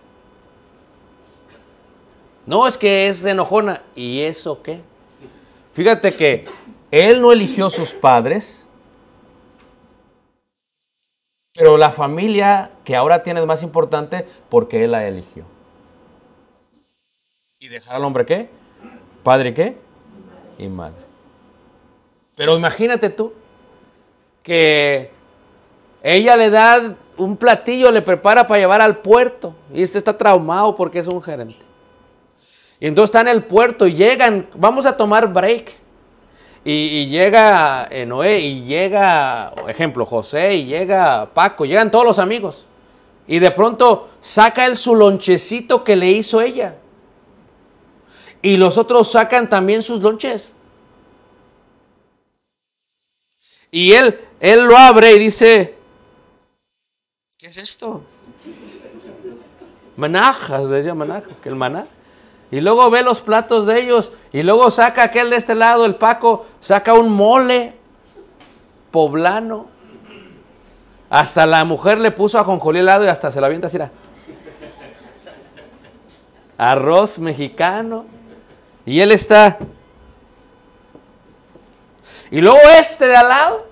No es que es enojona. ¿Y eso qué? Fíjate que él no eligió sus padres, pero la familia que ahora tiene es más importante porque él la eligió. ¿Y dejar al hombre qué? ¿Padre qué? Y madre. Pero imagínate tú, que ella le da un platillo, le prepara para llevar al puerto y este está traumado porque es un gerente. Y entonces está en el puerto y llegan, vamos a tomar break. Y, llega eh, Noé y llega, ejemplo, José y llega Paco, llegan todos los amigos. Y de pronto saca él su lonchecito que le hizo ella. Y los otros sacan también sus lonches. Y él, él lo abre y dice, ¿qué es esto? Manajas, decía manaja, que el maná. Y luego ve los platos de ellos. Y luego saca aquel de este lado, el Paco, saca un mole poblano. Hasta la mujer le puso a Jonjolí lado y hasta se la avienta así. Arroz mexicano. Y él está y luego este de al lado,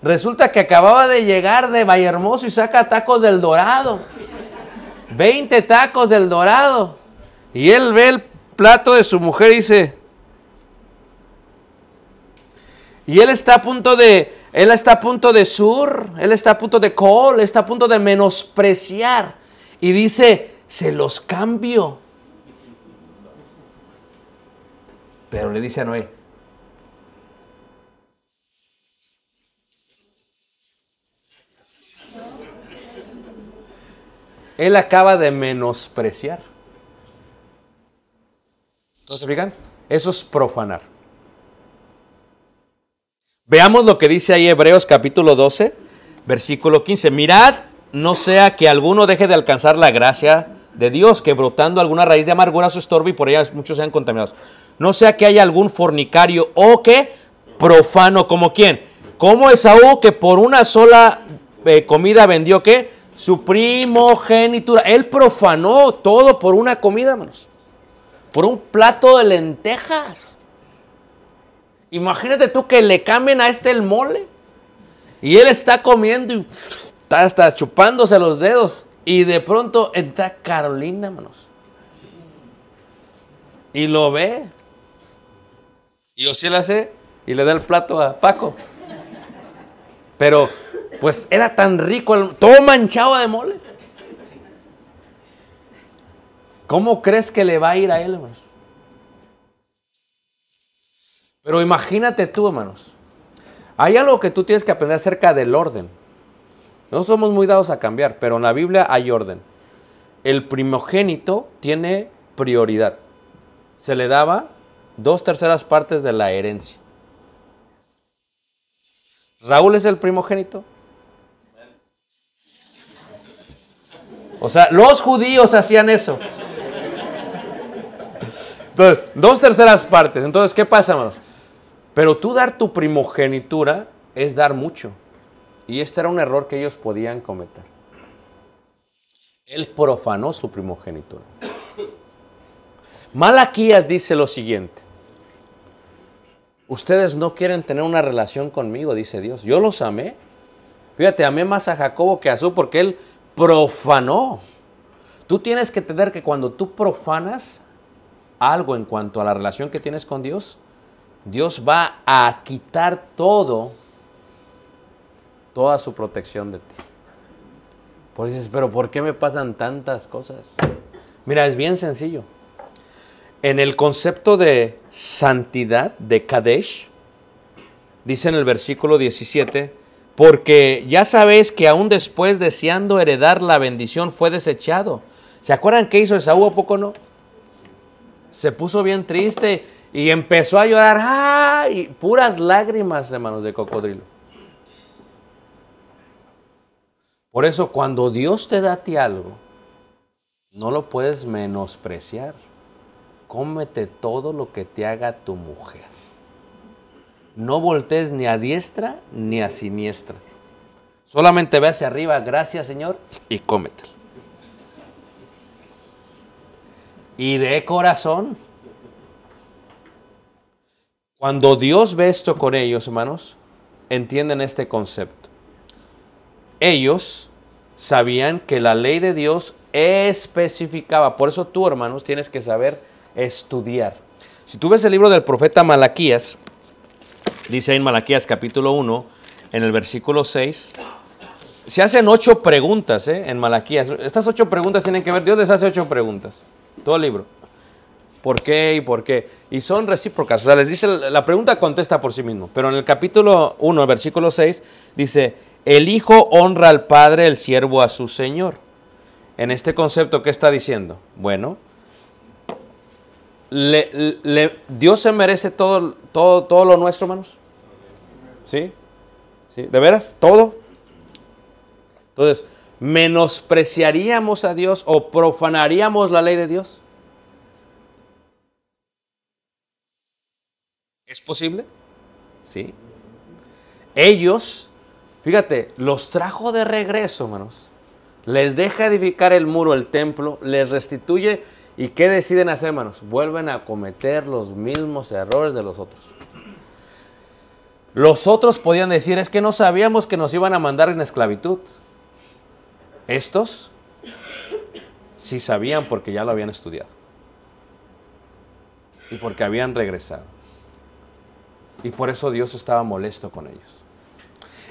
resulta que acababa de llegar de Vallehermoso y saca tacos del Dorado. 20 tacos del Dorado. Y él ve el plato de su mujer y dice, y él está a punto de, él está a punto de sur, él está a punto de col, está a punto de menospreciar. Y dice, se los cambio. Pero le dice a Noé, Él acaba de menospreciar. ¿Entonces, se fijan? Eso es profanar. Veamos lo que dice ahí Hebreos capítulo 12, versículo 15. Mirad, no sea que alguno deje de alcanzar la gracia de Dios, que brotando alguna raíz de amargura se estorbe y por ella muchos sean contaminados. No sea que haya algún fornicario o que profano, como quién, como Esaú, que por una sola eh, comida vendió qué, su primogenitura. Él profanó todo por una comida, manos, Por un plato de lentejas. Imagínate tú que le cambien a este el mole. Y él está comiendo y está hasta chupándose los dedos. Y de pronto entra Carolina, manos, Y lo ve. Y la hace y le da el plato a Paco. Pero pues era tan rico, el, todo manchado de mole. ¿Cómo crees que le va a ir a él, hermanos? Pero imagínate tú, hermanos. Hay algo que tú tienes que aprender acerca del orden. No somos muy dados a cambiar, pero en la Biblia hay orden. El primogénito tiene prioridad. Se le daba dos terceras partes de la herencia. Raúl es el primogénito, O sea, los judíos hacían eso. Entonces, dos terceras partes. Entonces, ¿qué pasa, Pero tú dar tu primogenitura es dar mucho. Y este era un error que ellos podían cometer. Él profanó su primogenitura. Malaquías dice lo siguiente. Ustedes no quieren tener una relación conmigo, dice Dios. Yo los amé. Fíjate, amé más a Jacobo que a su porque él profanó. Tú tienes que tener que cuando tú profanas algo en cuanto a la relación que tienes con Dios, Dios va a quitar todo, toda su protección de ti. Por pues dices, pero ¿por qué me pasan tantas cosas? Mira, es bien sencillo. En el concepto de santidad de Kadesh, dice en el versículo 17, porque ya sabéis que aún después deseando heredar la bendición fue desechado. ¿Se acuerdan qué hizo Esaú a poco no? Se puso bien triste y empezó a llorar, ¡ay! Puras lágrimas, hermanos, de cocodrilo. Por eso cuando Dios te da a ti algo, no lo puedes menospreciar. Cómete todo lo que te haga tu mujer no voltees ni a diestra ni a siniestra. Solamente ve hacia arriba, gracias Señor, y cómetelo. Y de corazón. Cuando Dios ve esto con ellos, hermanos, entienden este concepto. Ellos sabían que la ley de Dios especificaba, por eso tú, hermanos, tienes que saber estudiar. Si tú ves el libro del profeta Malaquías, dice en Malaquías capítulo 1, en el versículo 6, se hacen ocho preguntas ¿eh? en Malaquías. Estas ocho preguntas tienen que ver, Dios les hace ocho preguntas, todo el libro. ¿Por qué y por qué? Y son recíprocas. O sea, les dice, la pregunta contesta por sí mismo. Pero en el capítulo 1, el versículo 6, dice, el hijo honra al padre, el siervo a su señor. En este concepto, ¿qué está diciendo? Bueno, Dios se merece todo, todo, todo lo nuestro, hermanos. ¿Sí? ¿Sí? ¿De veras? ¿Todo? Entonces, ¿menospreciaríamos a Dios o profanaríamos la ley de Dios? ¿Es posible? Sí. Ellos, fíjate, los trajo de regreso, hermanos. Les deja edificar el muro, el templo, les restituye ¿Y qué deciden hacer, hermanos? Vuelven a cometer los mismos errores de los otros. Los otros podían decir, es que no sabíamos que nos iban a mandar en esclavitud. Estos sí sabían porque ya lo habían estudiado. Y porque habían regresado. Y por eso Dios estaba molesto con ellos.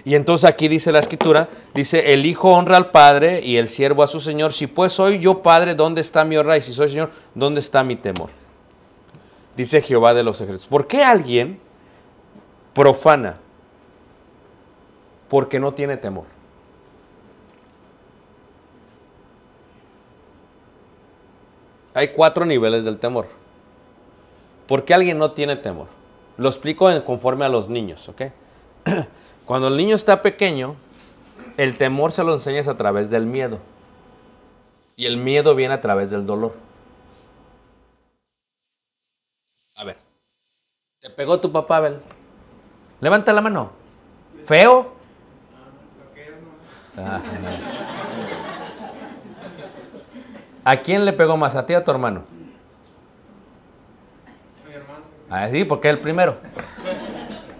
Y entonces aquí dice la escritura, dice, el hijo honra al padre y el siervo a su señor. Si pues soy yo padre, ¿dónde está mi honra? Y si soy señor, ¿dónde está mi temor? Dice Jehová de los ejércitos. ¿Por qué alguien profana? Porque no tiene temor. Hay cuatro niveles del temor. ¿Por qué alguien no tiene temor? Lo explico en, conforme a los niños, ¿ok? (clears throat) Cuando el niño está pequeño, el temor se lo enseñas a través del miedo. Y el miedo viene a través del dolor. A ver, te pegó tu papá, Abel. Levanta la mano. ¿Feo? Ah. ¿A quién le pegó más? ¿A ti o a tu hermano? A mi hermano. Ah, sí, porque es el primero.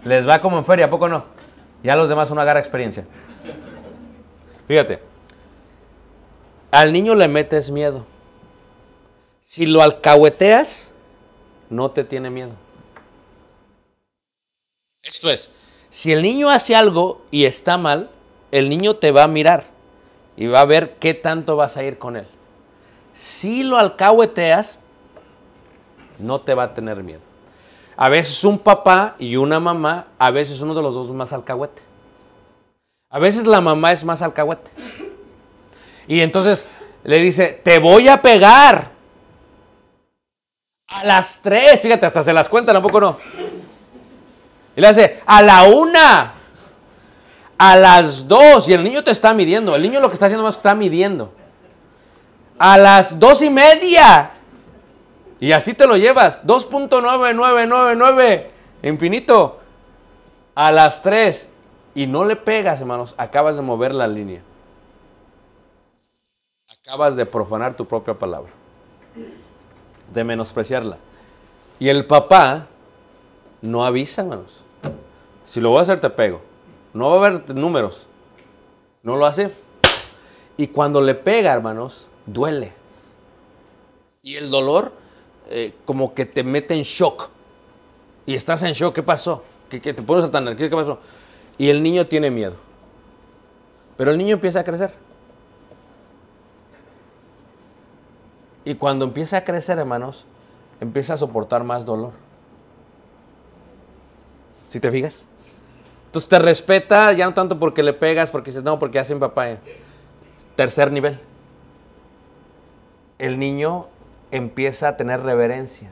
Les va como en feria, ¿a poco no? Ya los demás una gara experiencia. Fíjate, al niño le metes miedo. Si lo alcahueteas, no te tiene miedo. Esto es, si el niño hace algo y está mal, el niño te va a mirar y va a ver qué tanto vas a ir con él. Si lo alcahueteas, no te va a tener miedo. A veces un papá y una mamá, a veces uno de los dos más alcahuete. A veces la mamá es más alcahuete. Y entonces le dice, te voy a pegar. A las tres, fíjate, hasta se las cuenta, tampoco no. Y le hace, a la una, a las dos. Y el niño te está midiendo. El niño lo que está haciendo más que está midiendo. A las dos y media. Y así te lo llevas. 2.9999. Infinito. A las 3. Y no le pegas, hermanos. Acabas de mover la línea. Acabas de profanar tu propia palabra. De menospreciarla. Y el papá no avisa, hermanos. Si lo voy a hacer, te pego. No va a haber números. No lo hace. Y cuando le pega, hermanos, duele. Y el dolor eh, como que te mete en shock. Y estás en shock, ¿qué pasó? ¿Qué te pones tan nervioso, ¿qué pasó? Y el niño tiene miedo. Pero el niño empieza a crecer. Y cuando empieza a crecer, hermanos, empieza a soportar más dolor. Si te fijas. Entonces te respeta, ya no tanto porque le pegas, porque dices, no, porque hacen papá. Eh. Tercer nivel. El niño empieza a tener reverencia.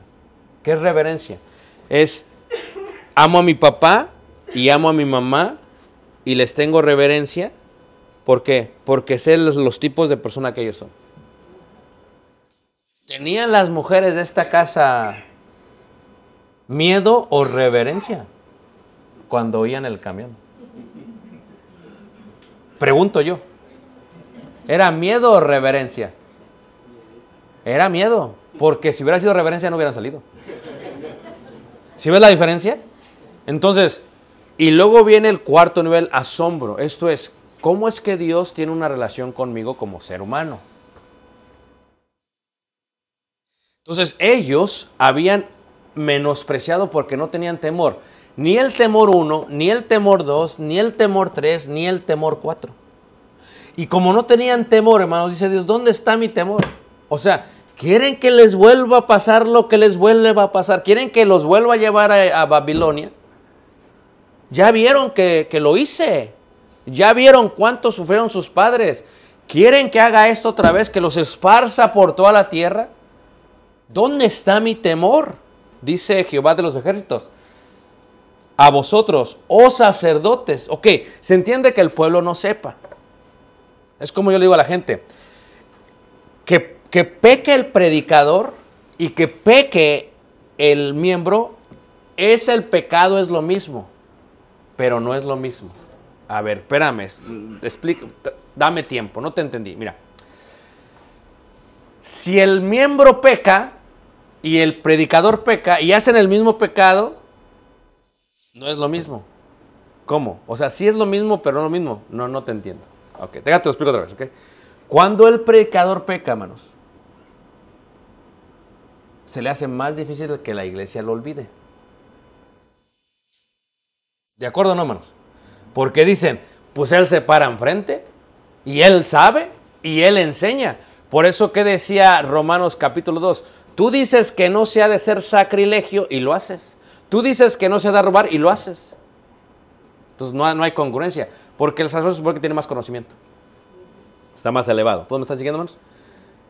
¿Qué es reverencia? Es, amo a mi papá y amo a mi mamá y les tengo reverencia. ¿Por qué? Porque sé los, tipos de persona que ellos son. ¿Tenían las mujeres de esta casa miedo o reverencia cuando oían el camión? Pregunto yo. ¿Era miedo o reverencia? Era miedo, porque si hubiera sido reverencia no hubieran salido. ¿Sí ves la diferencia? Entonces, y luego viene el cuarto nivel, asombro. Esto es, ¿cómo es que Dios tiene una relación conmigo como ser humano? Entonces, ellos habían menospreciado porque no tenían temor. Ni el temor 1, ni el temor 2, ni el temor 3, ni el temor 4. Y como no tenían temor, hermanos, dice Dios, ¿dónde está mi temor? O sea, Quieren que les vuelva a pasar lo que les vuelva a pasar. Quieren que los vuelva a llevar a, Babilonia. Ya vieron que, que lo hice. Ya vieron cuánto sufrieron sus padres. ¿Quieren que haga esto otra vez, que los esparza por toda la tierra? ¿Dónde está mi temor? Dice Jehová de los ejércitos. A vosotros, oh sacerdotes. Ok, se entiende que el pueblo no sepa. Es como yo le digo a la gente, que que peque el predicador y que peque el miembro, es el pecado, es lo mismo, pero no es lo mismo. A ver, espérame, mm, dame tiempo, no te entendí. Mira, si el miembro peca y el predicador peca y hacen el mismo pecado, no es lo mismo. ¿Cómo? O sea, sí es lo mismo, pero no lo mismo. No, no te entiendo. Ok, déjate, te lo explico otra vez, ¿ok? Cuando el predicador peca, manos, se le hace más difícil que la iglesia lo olvide. ¿De acuerdo, no, hermanos? Porque dicen, pues Él se para enfrente y Él sabe y Él enseña. Por eso que decía Romanos capítulo 2, tú dices que no se ha de ser sacrilegio y lo haces. Tú dices que no se ha de robar y lo haces. Entonces no, hay congruencia, porque el sacerdote supone que tiene más conocimiento. Está más elevado. ¿Todos me están siguiendo, hermanos?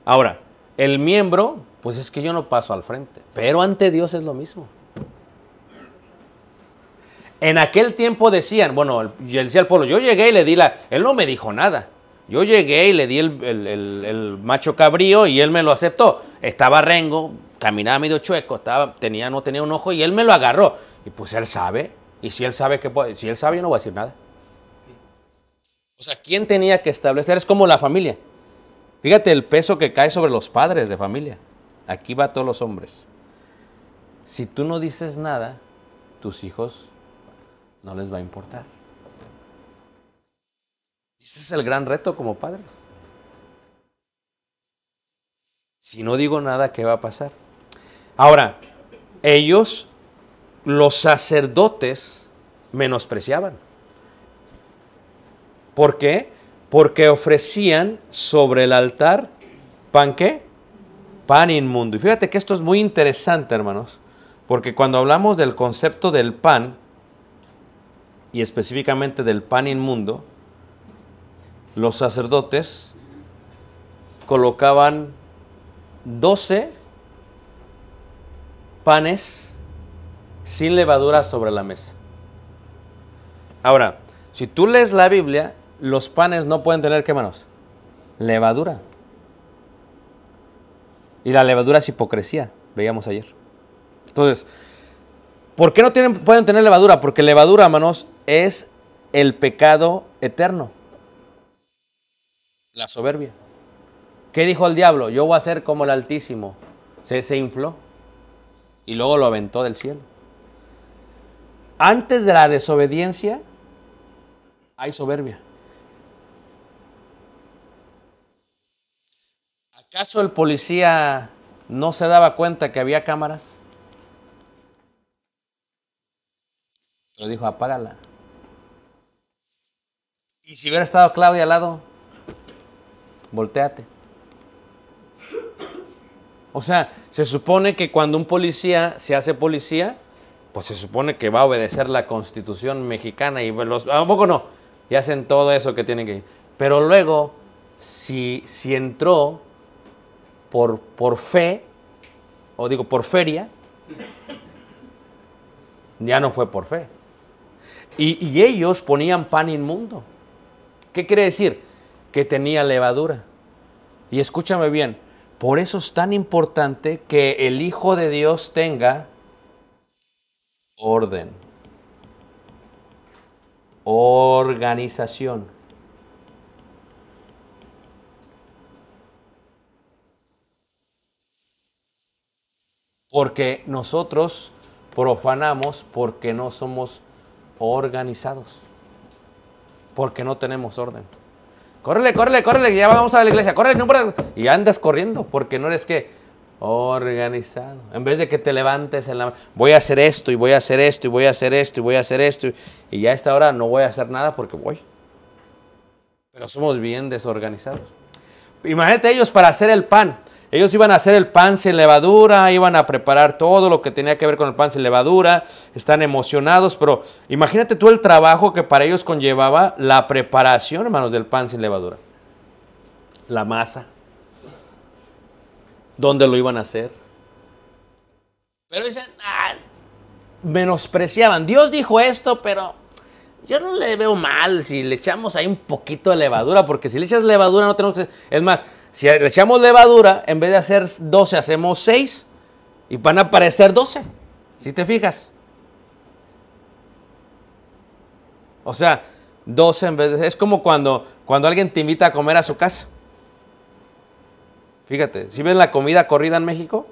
Ahora, el miembro, pues es que yo no paso al frente. Pero ante Dios es lo mismo. En aquel tiempo decían, bueno, yo decía al pueblo, yo llegué y le di la... Él no me dijo nada. Yo llegué y le di el, macho cabrío y él me lo aceptó. Estaba rengo, caminaba medio chueco, estaba, tenía, no tenía un ojo y él me lo agarró. Y pues él sabe. Y si él sabe que si él sabe, yo no voy a decir nada. O sea, ¿quién tenía que establecer? Es como la familia. Fíjate el peso que cae sobre los padres de familia. Aquí va a todos los hombres. Si tú no dices nada, tus hijos no les va a importar. Ese es el gran reto como padres. Si no digo nada, ¿qué va a pasar? Ahora, ellos, los sacerdotes, menospreciaban. ¿Por qué? porque ofrecían sobre el altar pan qué? Pan inmundo. Y fíjate que esto es muy interesante, hermanos, porque cuando hablamos del concepto del pan, y específicamente del pan inmundo, los sacerdotes colocaban 12 panes sin levadura sobre la mesa. Ahora, si tú lees la Biblia, los panes no pueden tener, ¿qué manos? Levadura. Y la levadura es hipocresía, veíamos ayer. Entonces, ¿por qué no pueden tener levadura? Porque levadura, manos, es el pecado eterno. La soberbia. ¿Qué dijo el diablo? Yo voy a ser como el Altísimo. Se, se infló y luego lo aventó del cielo. Antes de la desobediencia hay soberbia. ¿Acaso el policía no se daba cuenta que había cámaras? Lo dijo, apágala. Y si hubiera estado Claudia al lado, volteate. O sea, se supone que cuando un policía se hace policía, pues se supone que va a obedecer la constitución mexicana y los, a poco no, y hacen todo eso que tienen que... ir. Pero luego, si, si entró por, fe, o digo por feria, ya no fue por fe. Y, y ellos ponían pan inmundo. ¿Qué quiere decir? Que tenía levadura. Y escúchame bien, por eso es tan importante que el Hijo de Dios tenga orden, organización. Porque nosotros profanamos porque no somos organizados. Porque no tenemos orden. Córrele, córrele, córrele, ya vamos a la iglesia. Córrele, no, y andas corriendo porque no eres que organizado. En vez de que te levantes en la voy a hacer esto y voy a hacer esto y voy a hacer esto y voy a hacer esto y ya a esta hora no voy a hacer nada porque voy. Pero somos bien desorganizados. Imagínate ellos para hacer el pan. Ellos iban a hacer el pan sin levadura, iban a preparar todo lo que tenía que ver con el pan sin levadura, están emocionados, pero imagínate tú el trabajo que para ellos conllevaba la preparación, hermanos, del pan sin levadura. La masa. ¿Dónde lo iban a hacer? Pero dicen, ah, menospreciaban. Dios dijo esto, pero yo no le veo mal si le echamos ahí un poquito de levadura, porque si le echas levadura no tenemos que... Es más, si le echamos levadura, en vez de hacer 12, hacemos 6 y van a aparecer 12. Si te fijas. O sea, 12 en vez de... Es como cuando, cuando alguien te invita a comer a su casa. Fíjate, si ven la comida corrida en México,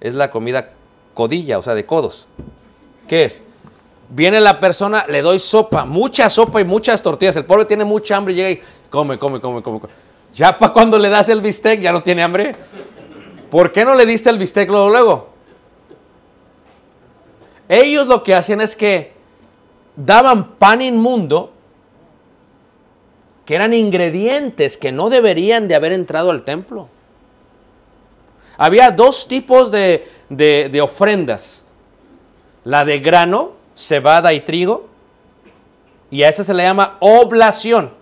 es la comida codilla, o sea, de codos. ¿Qué es? Viene la persona, le doy sopa, mucha sopa y muchas tortillas. El pobre tiene mucha hambre y llega y come, come, come, come. come. Ya para cuando le das el bistec, ya no tiene hambre. ¿Por qué no le diste el bistec luego, Ellos lo que hacían es que daban pan inmundo, que eran ingredientes que no deberían de haber entrado al templo. Había dos tipos de, de ofrendas. La de grano, cebada y trigo. Y a esa se le llama oblación.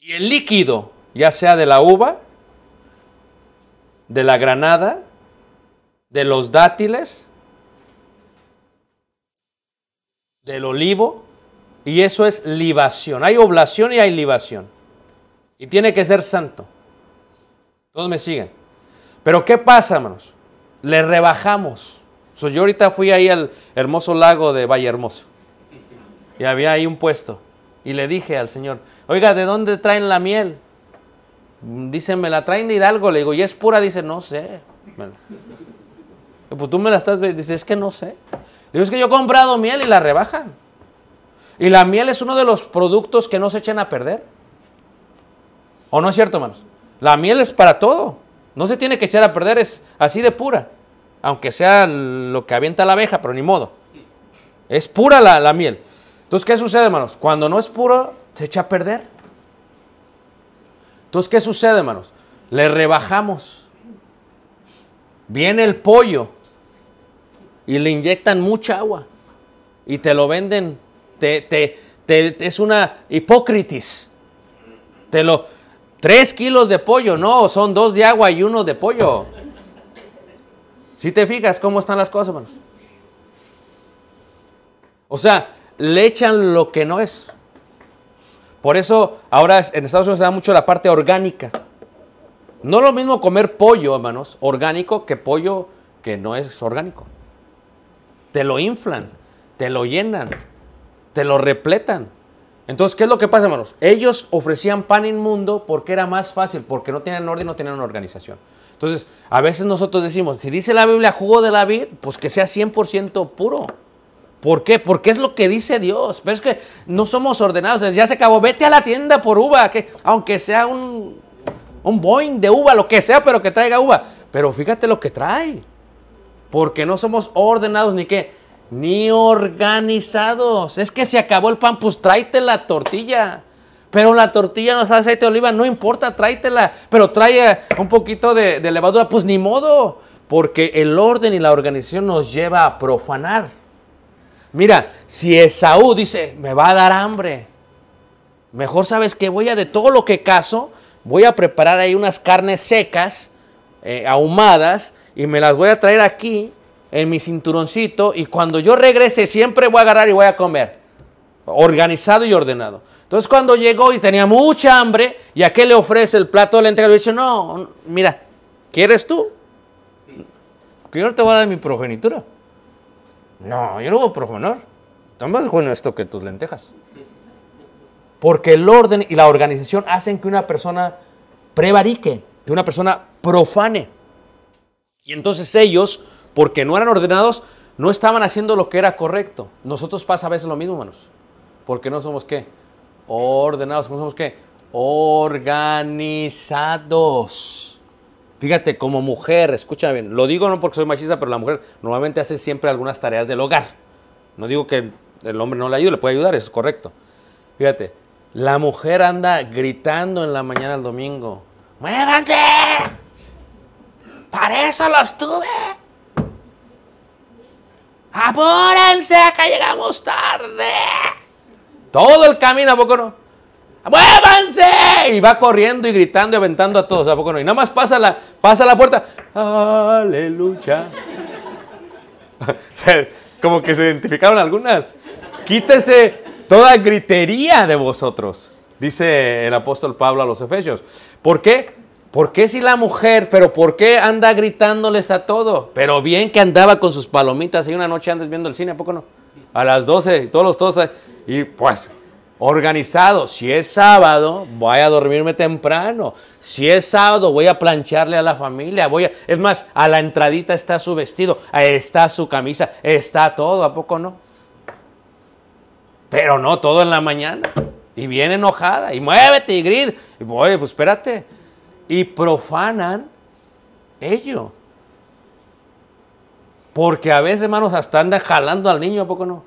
Y el líquido, ya sea de la uva, de la granada, de los dátiles, del olivo, y eso es libación. Hay oblación y hay libación. Y tiene que ser santo. Todos me siguen. Pero ¿qué pasa, hermanos? Le rebajamos. yo ahorita fui ahí al hermoso lago de Valle Hermoso. Y había ahí un puesto. Y le dije al Señor, Oiga, ¿de dónde traen la miel? Dicen, me la traen de Hidalgo. Le digo, ¿y es pura? Dice, no sé. Pues tú me la estás... Dice, es que no sé. digo, es que yo he comprado miel y la rebajan. Y la miel es uno de los productos que no se echan a perder. ¿O no es cierto, hermanos? La miel es para todo. No se tiene que echar a perder, es así de pura. Aunque sea lo que avienta la abeja, pero ni modo. Es pura la, la miel. Entonces, ¿qué sucede, hermanos? Cuando no es puro, se echa a perder. Entonces, ¿qué sucede, hermanos? Le rebajamos. Viene el pollo y le inyectan mucha agua y te lo venden. Te, te, es una hipócritis. Te lo. Tres kilos de pollo, no, son dos de agua y uno de pollo. Si te fijas cómo están las cosas, hermanos. O sea, le echan lo que no es. Por eso ahora en Estados Unidos se da mucho la parte orgánica. No lo mismo comer pollo, hermanos, orgánico que pollo que no es orgánico. Te lo inflan, te lo llenan, te lo repletan. Entonces, ¿qué es lo que pasa, hermanos? Ellos ofrecían pan inmundo porque era más fácil, porque no tenían orden, no tenían organización. Entonces, a veces nosotros decimos, si dice la Biblia jugo de la vid, pues que sea 100% puro. ¿Por qué? Porque es lo que dice Dios. Pero es que no somos ordenados. Ya se acabó. Vete a la tienda por uva, que, aunque sea un, un de uva, lo que sea, pero que traiga uva. Pero fíjate lo que trae. Porque no somos ordenados ni qué, ni organizados. Es que se acabó el pan, pues tráete la tortilla. Pero la tortilla no es aceite de oliva, no importa, tráetela. Pero trae eh, un poquito de, de levadura, pues ni modo. Porque el orden y la organización nos lleva a profanar Mira, si Esaú dice, me va a dar hambre, mejor sabes que voy a de todo lo que caso, voy a preparar ahí unas carnes secas, eh, ahumadas, y me las voy a traer aquí en mi cinturoncito, y cuando yo regrese siempre voy a agarrar y voy a comer. Organizado y ordenado. Entonces cuando llegó y tenía mucha hambre, ¿y a qué le ofrece el plato de lente? Le dice, no, mira, ¿quieres tú? Yo no te voy a dar mi progenitura. No, yo no voy a profanar. Está más bueno esto que tus lentejas. Porque el orden y la organización hacen que una persona prevarique, que una persona profane. Y entonces ellos, porque no eran ordenados, no estaban haciendo lo que era correcto. Nosotros pasa a veces lo mismo, hermanos. Porque no somos qué? Ordenados, no somos qué? Organizados. Fíjate, como mujer, escúchame bien, lo digo no porque soy machista, pero la mujer normalmente hace siempre algunas tareas del hogar. No digo que el hombre no le ayude, le puede ayudar, eso es correcto. Fíjate, la mujer anda gritando en la mañana el domingo. ¡Muévanse! ¡Para eso los tuve! ¡Apúrense! ¡Acá llegamos tarde! Todo el camino, ¿a poco no? ¡Muévanse! Y va corriendo y gritando y aventando a todos, ¿a poco no? Y nada más pasa la, pasa la puerta. ¡Aleluya! (laughs) Como que se identificaron algunas. Quítese toda gritería de vosotros, dice el apóstol Pablo a los Efesios. ¿Por qué? ¿Por qué si la mujer, pero por qué anda gritándoles a todo? Pero bien que andaba con sus palomitas y una noche andas viendo el cine, ¿a poco no? A las 12, todos los todos. Y pues, Organizado, si es sábado, voy a dormirme temprano. Si es sábado, voy a plancharle a la familia. Voy a... Es más, a la entradita está su vestido, está su camisa, está todo, ¿a poco no? Pero no todo en la mañana. Y viene enojada, y muévete, y grid. Y, voy pues espérate. Y profanan ello. Porque a veces, hermanos, hasta anda jalando al niño, ¿a poco no?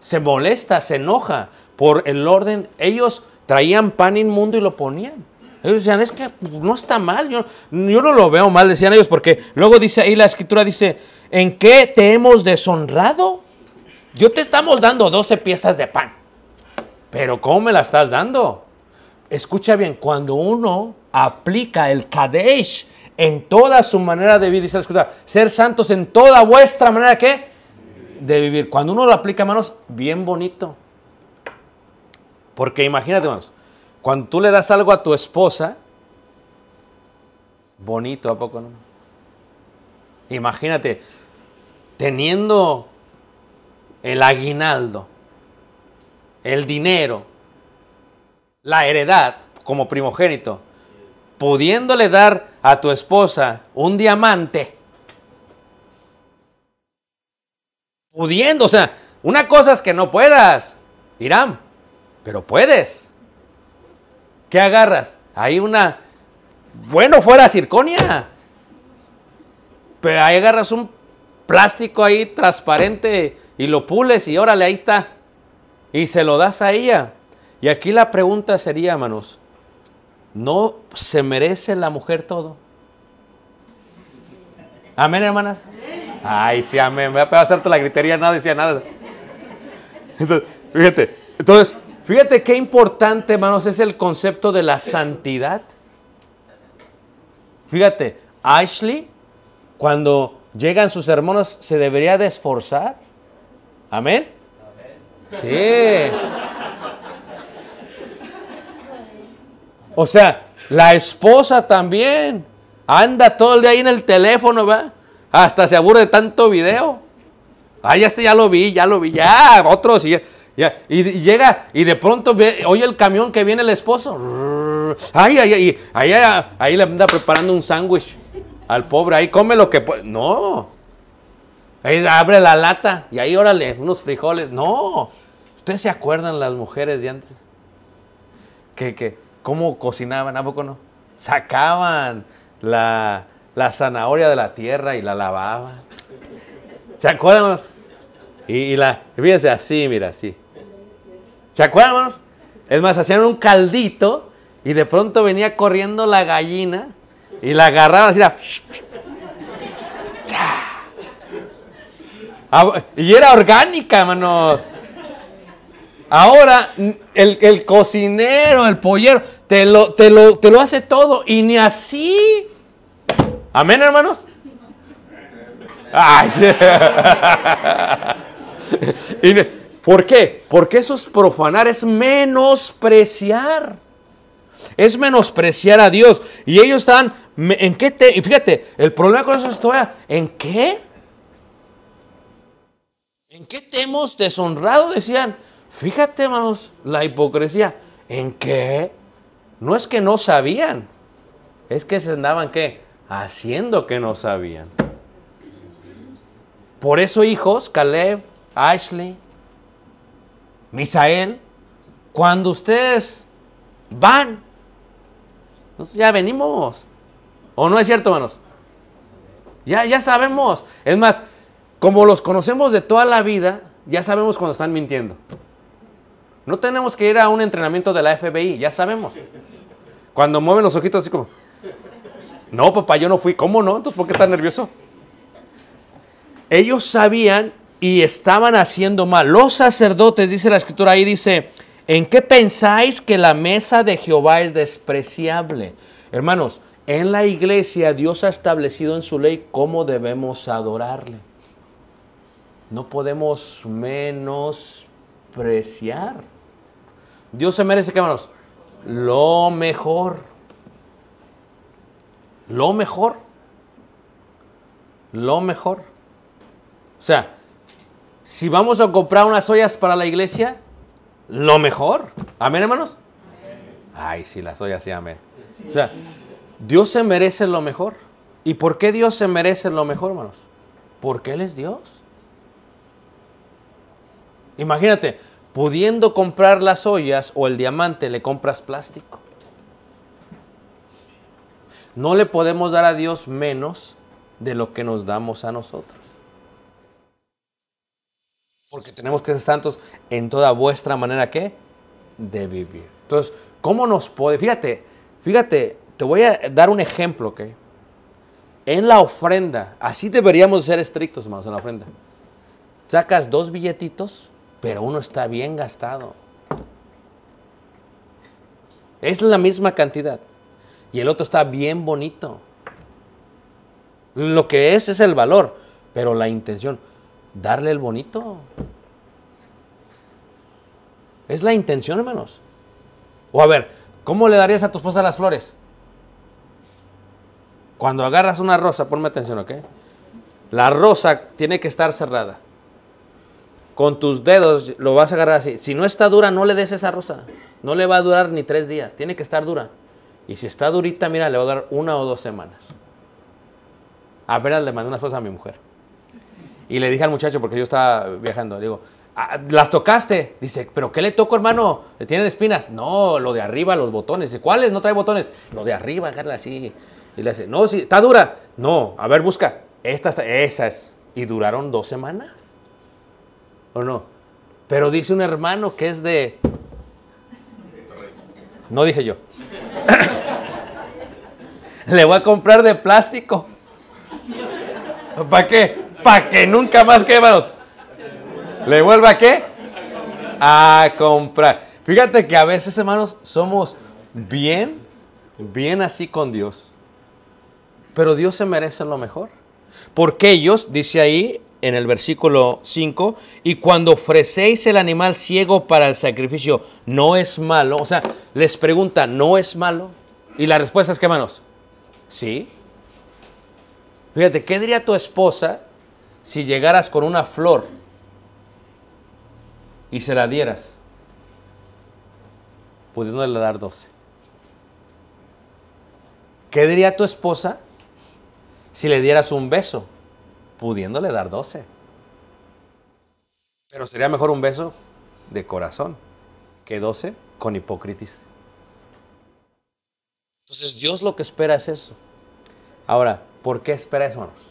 Se molesta, se enoja, por el orden, ellos traían pan inmundo y lo ponían. Ellos decían, es que pues, no está mal, yo, no lo veo mal, decían ellos, porque luego dice ahí la escritura, dice, ¿en qué te hemos deshonrado? Yo te estamos dando 12 piezas de pan, pero ¿cómo me la estás dando? Escucha bien, cuando uno aplica el Kadesh en toda su manera de vivir, dice la escritura, ser santos en toda vuestra manera ¿qué? de vivir. Cuando uno lo aplica, manos bien bonito. Porque imagínate, hermanos, cuando tú le das algo a tu esposa, bonito, ¿a poco no? Imagínate, teniendo el aguinaldo, el dinero, la heredad como primogénito, pudiéndole dar a tu esposa un diamante, pudiendo, o sea, una cosa es que no puedas, Irán, pero puedes. ¿Qué agarras? Hay una. Bueno, fuera circonia. Pero ahí agarras un plástico ahí transparente y lo pules y órale, ahí está. Y se lo das a ella. Y aquí la pregunta sería, hermanos, ¿no se merece la mujer todo? Amén, hermanas. Ay, sí, amén. Me va a hacerte la gritería, nada decía nada. Entonces, fíjate, entonces, Fíjate qué importante, hermanos, es el concepto de la santidad. Fíjate, Ashley, cuando llegan sus hermanos, se debería de esforzar. ¿Amén? Sí. O sea, la esposa también anda todo el día ahí en el teléfono, ¿verdad? Hasta se aburre de tanto video. Ay, ah, este ya lo vi, ya lo vi, ya, otros y y, llega y de pronto ve, oye el camión que viene el esposo. Ay, ahí, le anda preparando un sándwich al pobre. Ahí come lo que puede. No. Ahí abre la lata y ahí órale, unos frijoles. No. ¿Ustedes se acuerdan las mujeres de antes? Que, que, ¿Cómo cocinaban? ¿A poco no? Sacaban la, zanahoria de la tierra y la lavaban. ¿Se acuerdan? Y, y la, fíjense así, mira, así. ¿Se acuerdan? Es más, hacían un caldito y de pronto venía corriendo la gallina y la agarraban así. Ah, y era orgánica, hermanos. Ahora, el, el, cocinero, el pollero, te lo, te, lo, hace todo y ni así. Amén, hermanos. Ay, (laughs) ¿Por qué? Porque eso es profanar, es menospreciar. Es menospreciar a Dios. Y ellos están, ¿en qué te? Y fíjate, el problema con eso es todavía, ¿en qué? ¿En qué te hemos deshonrado? Decían, fíjate vamos, la hipocresía. ¿En qué? No es que no sabían, es que se andaban qué? Haciendo que no sabían. Por eso hijos, Caleb, Ashley, Misael, cuando ustedes van, ya venimos. ¿O no es cierto, hermanos? Ya, ya sabemos. Es más, como los conocemos de toda la vida, ya sabemos cuando están mintiendo. No tenemos que ir a un entrenamiento de la FBI, ya sabemos. Cuando mueven los ojitos así como, no, papá, yo no fui. ¿Cómo no? Entonces, ¿por qué tan nervioso? Ellos sabían y estaban haciendo mal. Los sacerdotes, dice la escritura ahí, dice, ¿en qué pensáis que la mesa de Jehová es despreciable? Hermanos, en la iglesia Dios ha establecido en su ley cómo debemos adorarle. No podemos menospreciar. Dios se merece, hermanos, lo mejor. Lo mejor. Lo mejor. O sea, si vamos a comprar unas ollas para la iglesia, lo mejor. Amén, hermanos. Ay, si las ollas, sí, amén. O sea, Dios se merece lo mejor. ¿Y por qué Dios se merece lo mejor, hermanos? Porque Él es Dios. Imagínate, pudiendo comprar las ollas o el diamante, le compras plástico. No le podemos dar a Dios menos de lo que nos damos a nosotros. Porque tenemos que ser santos en toda vuestra manera que de vivir. Entonces, ¿cómo nos puede? Fíjate, fíjate, te voy a dar un ejemplo, ¿ok? En la ofrenda, así deberíamos ser estrictos, hermanos, en la ofrenda. Sacas dos billetitos, pero uno está bien gastado. Es la misma cantidad. Y el otro está bien bonito. Lo que es es el valor, pero la intención darle el bonito. Es la intención, hermanos. O a ver, ¿cómo le darías a tu esposa las flores? Cuando agarras una rosa, ponme atención, ¿ok? La rosa tiene que estar cerrada. Con tus dedos lo vas a agarrar así. Si no está dura, no le des esa rosa. No le va a durar ni tres días. Tiene que estar dura. Y si está durita, mira, le va a dar una o dos semanas. A ver, le mandé una foto a mi mujer. Y le dije al muchacho, porque yo estaba viajando, le digo, ah, ¿las tocaste? Dice, ¿pero qué le toco, hermano? ¿Tienen espinas? No, lo de arriba, los botones. Dice, ¿cuáles? No trae botones. Lo de arriba, agarra, así. Y le dice, no, sí, está dura. No, a ver, busca. Estas, esas. Y duraron dos semanas. ¿O no? Pero dice un hermano que es de... No dije yo. (laughs) le voy a comprar de plástico. ¿Para qué? para que nunca más, quemados. ¿Le vuelva a qué? A comprar. Fíjate que a veces, hermanos, somos bien, bien así con Dios. Pero Dios se merece lo mejor. Porque ellos, dice ahí en el versículo 5, y cuando ofrecéis el animal ciego para el sacrificio, no es malo. O sea, les pregunta, ¿no es malo? Y la respuesta es que, hermanos, sí. Fíjate, ¿qué diría tu esposa si llegaras con una flor y se la dieras, pudiéndole dar 12? ¿Qué diría tu esposa si le dieras un beso, pudiéndole dar 12? Pero sería mejor un beso de corazón que 12 con hipócritis. Entonces Dios lo que espera es eso. Ahora, ¿por qué espera eso, hermanos?